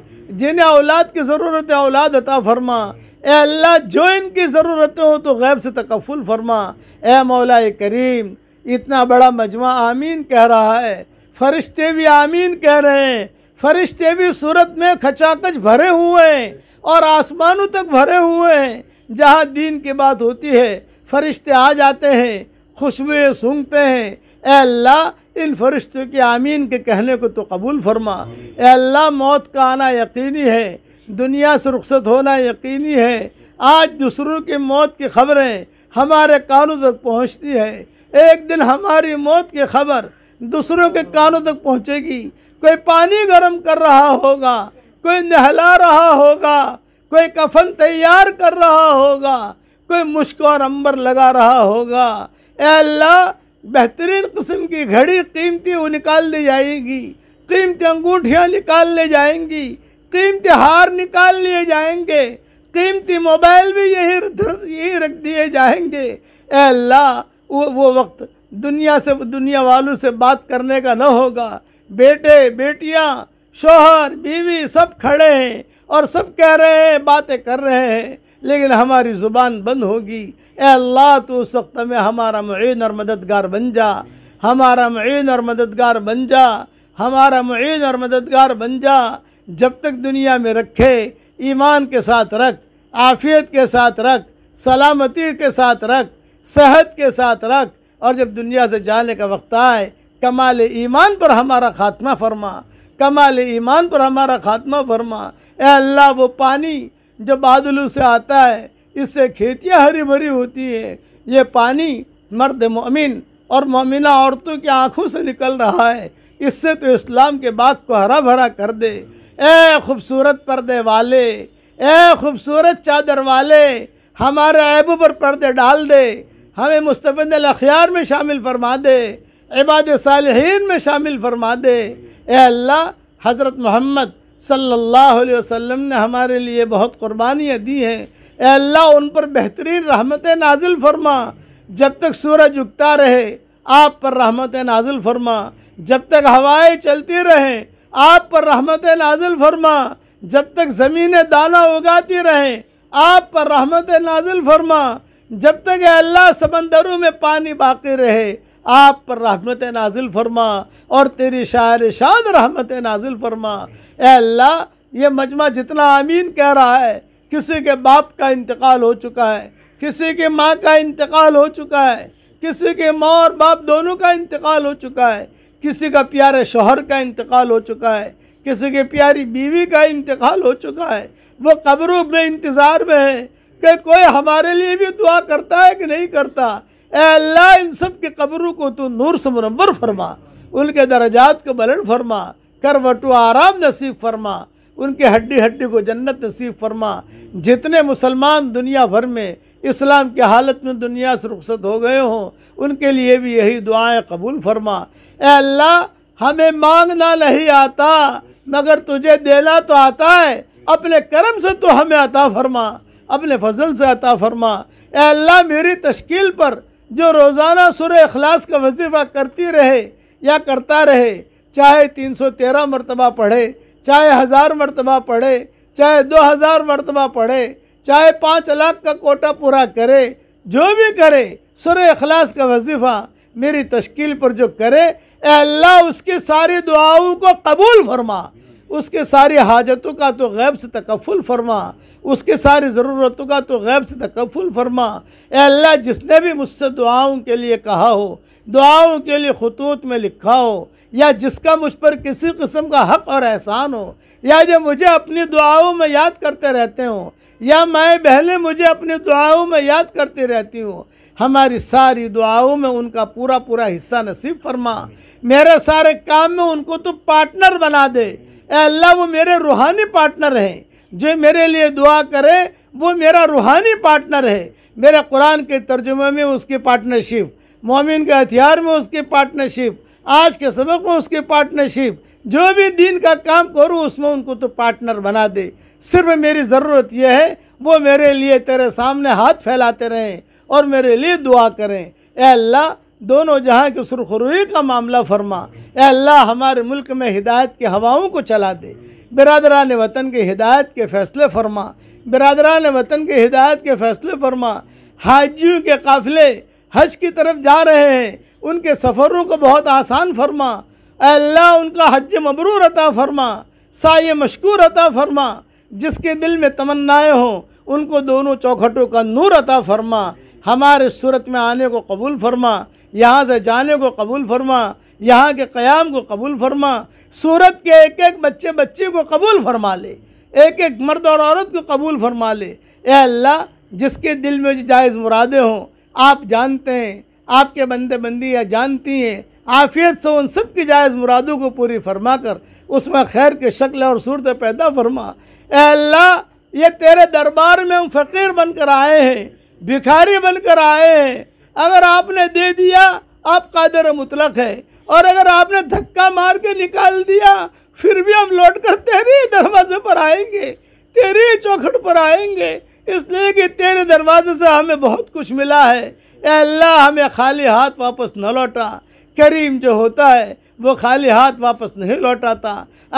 जिन्हें औलाद की ज़रूरत है औलाद अता फरमा ए अल्लाह जो इनकी ज़रूरतें हो तो गैब से तकफ़ुल फरमा ए मौला करीम इतना बड़ा मजमा आमीन कह रहा है फरिश्ते भी आमीन कह रहे हैं फरिश्ते भी सूरत में खचाखच भरे हुए हैं और आसमानों तक भरे हुए हैं जहाँ दीन की बात होती है फरिश्ते आ जाते हैं खुशबुएँ सूंघते हैं ए अल्लाह इन फरिश्तों के आमीन के कहने को तो कबूल फरमा ए अल्लाह मौत का आना यकीनी है दुनिया से रुखसत होना यकीनी है आज दूसरों की मौत की खबरें हमारे कानों तक पहुँचती हैं एक दिन हमारी मौत की खबर दूसरों के कानों तक पहुँचेगी कोई पानी गर्म कर रहा होगा कोई नहला रहा होगा कोई कफन तैयार कर रहा होगा कोई मुश्क और अंबर लगा रहा होगा अल्लाह बेहतरीन कस्म की घड़ी कीमती वो निकाल ली जाएगी कीमती अंगूठियाँ निकाल ले जाएंगी कीमती हार निकाल लिए जाएंगे कीमती मोबाइल भी यही यही रख दिए जाएंगे अल्लाह वो वो वक्त दुनिया से दुनिया वालों से बात करने का न होगा बेटे बेटियां शोहर बीवी सब खड़े हैं और सब कह रहे हैं बातें कर रहे हैं लेकिन हमारी ज़ुबान बंद होगी ए अल्लाह तो उस वक्त में हमारा मुन और मददगार बन जा हमारा मुन और मददगार बन जा हमारा मुन और मददगार बन जा जब तक दुनिया में रखे ईमान के साथ रख आफियत के साथ रख सलामती के साथ रख सेहत के साथ रख और जब दुनिया से जाने का वक्त आए कमाल ईमान पर हमारा खात्मा फरमा कमाल ईमान पर हमारा खात्मा फरमा ए अल्लाह वो पानी जो बादलों से आता है इससे खेतियाँ हरी भरी होती है ये पानी मर्द मोमिन और मोमिना औरतों की आँखों से निकल रहा है इससे तो इस्लाम के बाग को हरा भरा कर दे ए खूबसूरत पर्दे वाले ए खूबसूरत चादर वाले हमारे ऐबों पर पर्दे डाल दे हमें मुस्तबिल अख्यार में शामिल फरमा दे इबाद सालहीन में शामिल फरमा दे ए अल्लाह हज़रत मोहम्मद सल्लल्लाहु अलैहि वसल्लम ने हमारे लिए बहुत कुर्बानियाँ दी हैं ए अल्लाह उन पर बेहतरीन रहमत नाजिल फरमा जब तक सूरज उगता रहे आप पर रहमत नाजिल फरमा जब तक हवाएं चलती रहें आप पर रहमत नाजिल फरमा जब तक ज़मीन दाना उगाती रहें आप पर रहमत नाजिल फरमा जब तक अल्लाह समंदरों में पानी बाकी रहे आप पर रहमत नाजिल फरमा और तेरी शायर शान रहमत नाजिल फरमा अल्लाह ये मजमा जितना आमीन कह रहा है किसी के बाप का इंतकाल हो चुका है किसी के माँ का इंतकाल हो चुका है किसी के माँ और बाप दोनों का इंतकाल हो चुका है किसी का प्यारे शोहर का इंतकाल हो चुका है किसी के प्यारी बीवी का इंतकाल हो चुका है वो कब्रों में इंतज़ार में है कि कोई हमारे लिए भी दुआ करता है कि नहीं करता अल्लाह इन सब के कब्रों को तो नूर से मुनवर फरमा उनके दर्जात को बलन फरमा करवट आराम नसीब फरमा उनके हड्डी हड्डी को जन्नत नसीब फरमा जितने मुसलमान दुनिया भर में इस्लाम के हालत में दुनिया से रुखसत हो गए हों उनके लिए भी यही दुआएं कबूल फरमा अल्लाह हमें मांगना नहीं आता मगर तुझे देना तो आता है अपने करम से तो हमें अता फरमा अपने फजल से अता फरमा अल्लाह मेरी तश्कील पर जो रोज़ाना सुर अखलास का वजीफ़ा करती रहे या करता रहे चाहे तीन सौ तेरह मरतबा पढ़े चाहे हज़ार मरतबा पढ़े चाहे दो हज़ार मरतबा पढ़े चाहे पाँच लाख का कोटा पूरा करे जो भी करे सुर अखलास का वजीफ़ा मेरी तश्कील पर जो करे अल्लाह उसकी सारी दुआओं को कबूल फरमा उसके सारी हाजतों का तो गैब से तकफ़ुल फरमा उसके सारी ज़रूरतों का तो गैब से तकफ़ुल फरमा अल्लाह जिसने भी मुझसे दुआओं के लिए कहा हो दुआओं के लिए खतूत में लिखा हो या जिसका मुझ पर किसी किस्म का हक़ और एहसान हो या जो मुझे अपनी दुआओं में याद करते रहते हों या मैं बहले मुझे अपनी दुआओं में याद करती रहती हूँ हमारी सारी दुआओं में उनका पूरा पूरा हिस्सा नसीब फरमा मेरे सारे काम में उनको तो पार्टनर बना दे अल्लाह वो मेरे रूहानी पार्टनर हैं जो मेरे लिए दुआ करे वो मेरा रूहानी पार्टनर है मेरे कुरान के तर्जुमे में उसकी पार्टनरशिप मोमिन के हथियार में उसकी पार्टनरशिप आज के सबक में उसकी पार्टनरशिप जो भी दिन का काम करूँ उसमें उनको तो पार्टनर बना दे सिर्फ मेरी ज़रूरत यह है वो मेरे लिए तेरे सामने हाथ फैलाते रहें और मेरे लिए दुआ करें अल्लाह दोनों जहाँ के सुरखरुई का मामला फरमा अल्लाह हमारे मुल्क में हिदायत की हवाओं को चला दे बिरदरान वतन के हिदायत के फ़ैसले फरमा बिरदरान वतन के हिदायत के फ़ैसले फरमा हाजियों के काफ़िले हज की तरफ जा रहे हैं उनके सफ़रों को बहुत आसान फरमा अल्लाह उनका हज मबरूर अता फरमा साय मशकूर अता फरमा जिसके दिल में तमन्नाएँ हों उनको दोनों चौखटों का नूर अता फरमा हमारे सूरत में आने को कबूल फरमा यहाँ से जाने को कबूल फरमा यहाँ के क़याम को कबूल फरमा सूरत के एक एक बच्चे बच्चे को कबूल फरमा ले एक एक मर्द और औरत को कबूल फरमा ले अल्लाह जिसके दिल में जायज़ मुरादें हों आप जानते हैं आपके बंदे बंदियाँ जानती हैं आफियत से उन सब की जायज़ मुरादों को पूरी फरमा कर उसमें खैर के शक्ल और सूरत पैदा फरमा अल्लाह ये तेरे दरबार में हम फ़कीर बनकर आए हैं भिखारी बनकर आए हैं अगर आपने दे दिया आप कादर मुतलक है और अगर आपने धक्का मार के निकाल दिया फिर भी हम लौट कर तेरे दरवाजे पर आएंगे तेरे चौखट पर आएंगे इसलिए कि तेरे दरवाजे से हमें बहुत कुछ मिला है अल्लाह हमें खाली हाथ वापस न लौटा करीम जो होता है वो खाली हाथ वापस नहीं लौटाता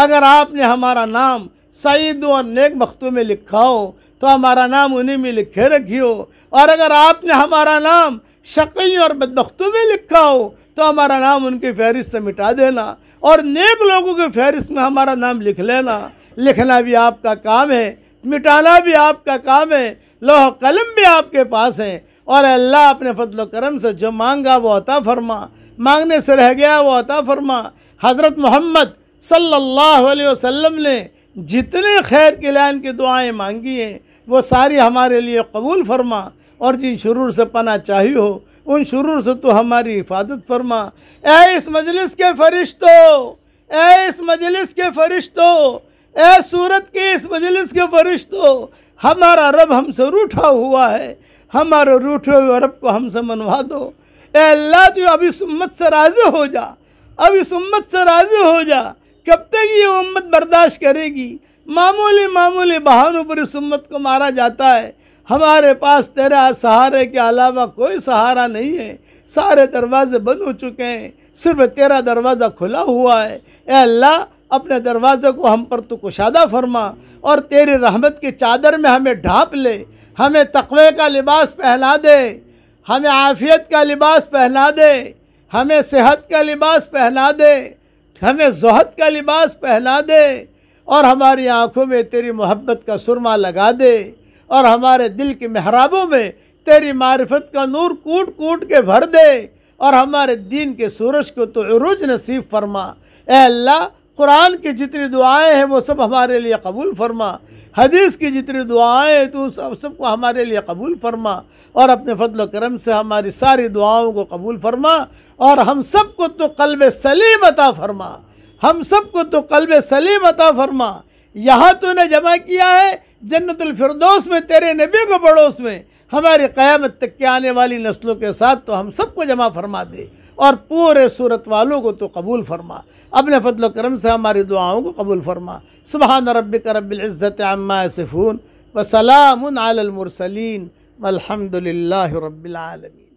अगर आपने हमारा नाम सईद और नेक मखतों में लिखा हो तो हमारा नाम उन्हीं में लिखे रखी हो और अगर आपने हमारा नाम शकी और बदबख्तों में लिखा हो तो हमारा नाम उनकी फहरिस्त से मिटा देना और नेक लोगों की फहरिस्त में हमारा नाम लिख लेना लिखना भी आपका काम है मिटाना भी आपका काम है लोह कलम भी आपके पास है और अल्लाह अपने फतल करम से जो मांगा वो अता फरमा मांगने से रह गया वो अता फरमा हज़रत मोहम्मद सल्ला वसम ने जितने खैर के लान की दुआएँ मांगी हैं वो सारी हमारे लिए कबूल फरमा और जिन शुरू से पना चाहिए हो उन शुरू से तो हमारी हिफाजत फरमा ए इस मजलिस के फरिश्तो ए इस मजलिस के फरिश्तो ए सूरत के इस मजलिस के फरिश्तो हमारा रब हमसे रूठा हुआ है हमारे रूठे हुए रब को हमसे मनवा दो ए अल्लाह तू अभी सुम्मत से राज़ी हो जा अभी सुम्मत से राज़ी हो जा कब तक ये उम्मत बर्दाश्त करेगी मामूली मामूली बहानों पर इस उम्मत को मारा जाता है हमारे पास तेरा सहारे के अलावा कोई सहारा नहीं है सारे दरवाजे बंद हो चुके हैं सिर्फ तेरा दरवाज़ा खुला हुआ है ए अल्लाह अपने दरवाज़े को हम पर तो कुशादा फरमा और तेरी रहमत की चादर में हमें ढाँप ले हमें तकवे का लिबास पहना दे हमें आफियत का लिबास पहना दे हमें सेहत का लिबास पहना दे हमें जहद का लिबास पहना दे और हमारी आँखों में तेरी मोहब्बत का सुरमा लगा दे और हमारे दिल के महराबों में तेरी मारफत का नूर कूट कूट के भर दे और हमारे दीन के सूरज को तो अरुज नसीब फरमा ए अल्लाह कुरान की जितनी दुआएं हैं वो सब हमारे लिए कबूल फरमा हदीस की जितनी दुआएं तो सब सबको हमारे लिए कबूल फरमा और अपने फजल करम से हमारी सारी दुआओं को कबूल फरमा और हम सब को तो कल्ब सलीम अता फरमा हम सब को तो कल्ब सलीम अता फरमा यहाँ तूने जमा किया है जन्नतफरदोस में तेरे नबी को पड़ोस में हमारी क़्यामत तक के आने वाली नस्लों के साथ तो हम सबको जमा फरमा दे और पूरे सूरत वालों को तो कबूल फरमा अपने फजल करम से हमारी दुआओं को कबूल फरमा सुबह रबिक रबिल्ज़त अम्मा सिफ़ून वसलामसलिन अलहमदिल्ला रबालमी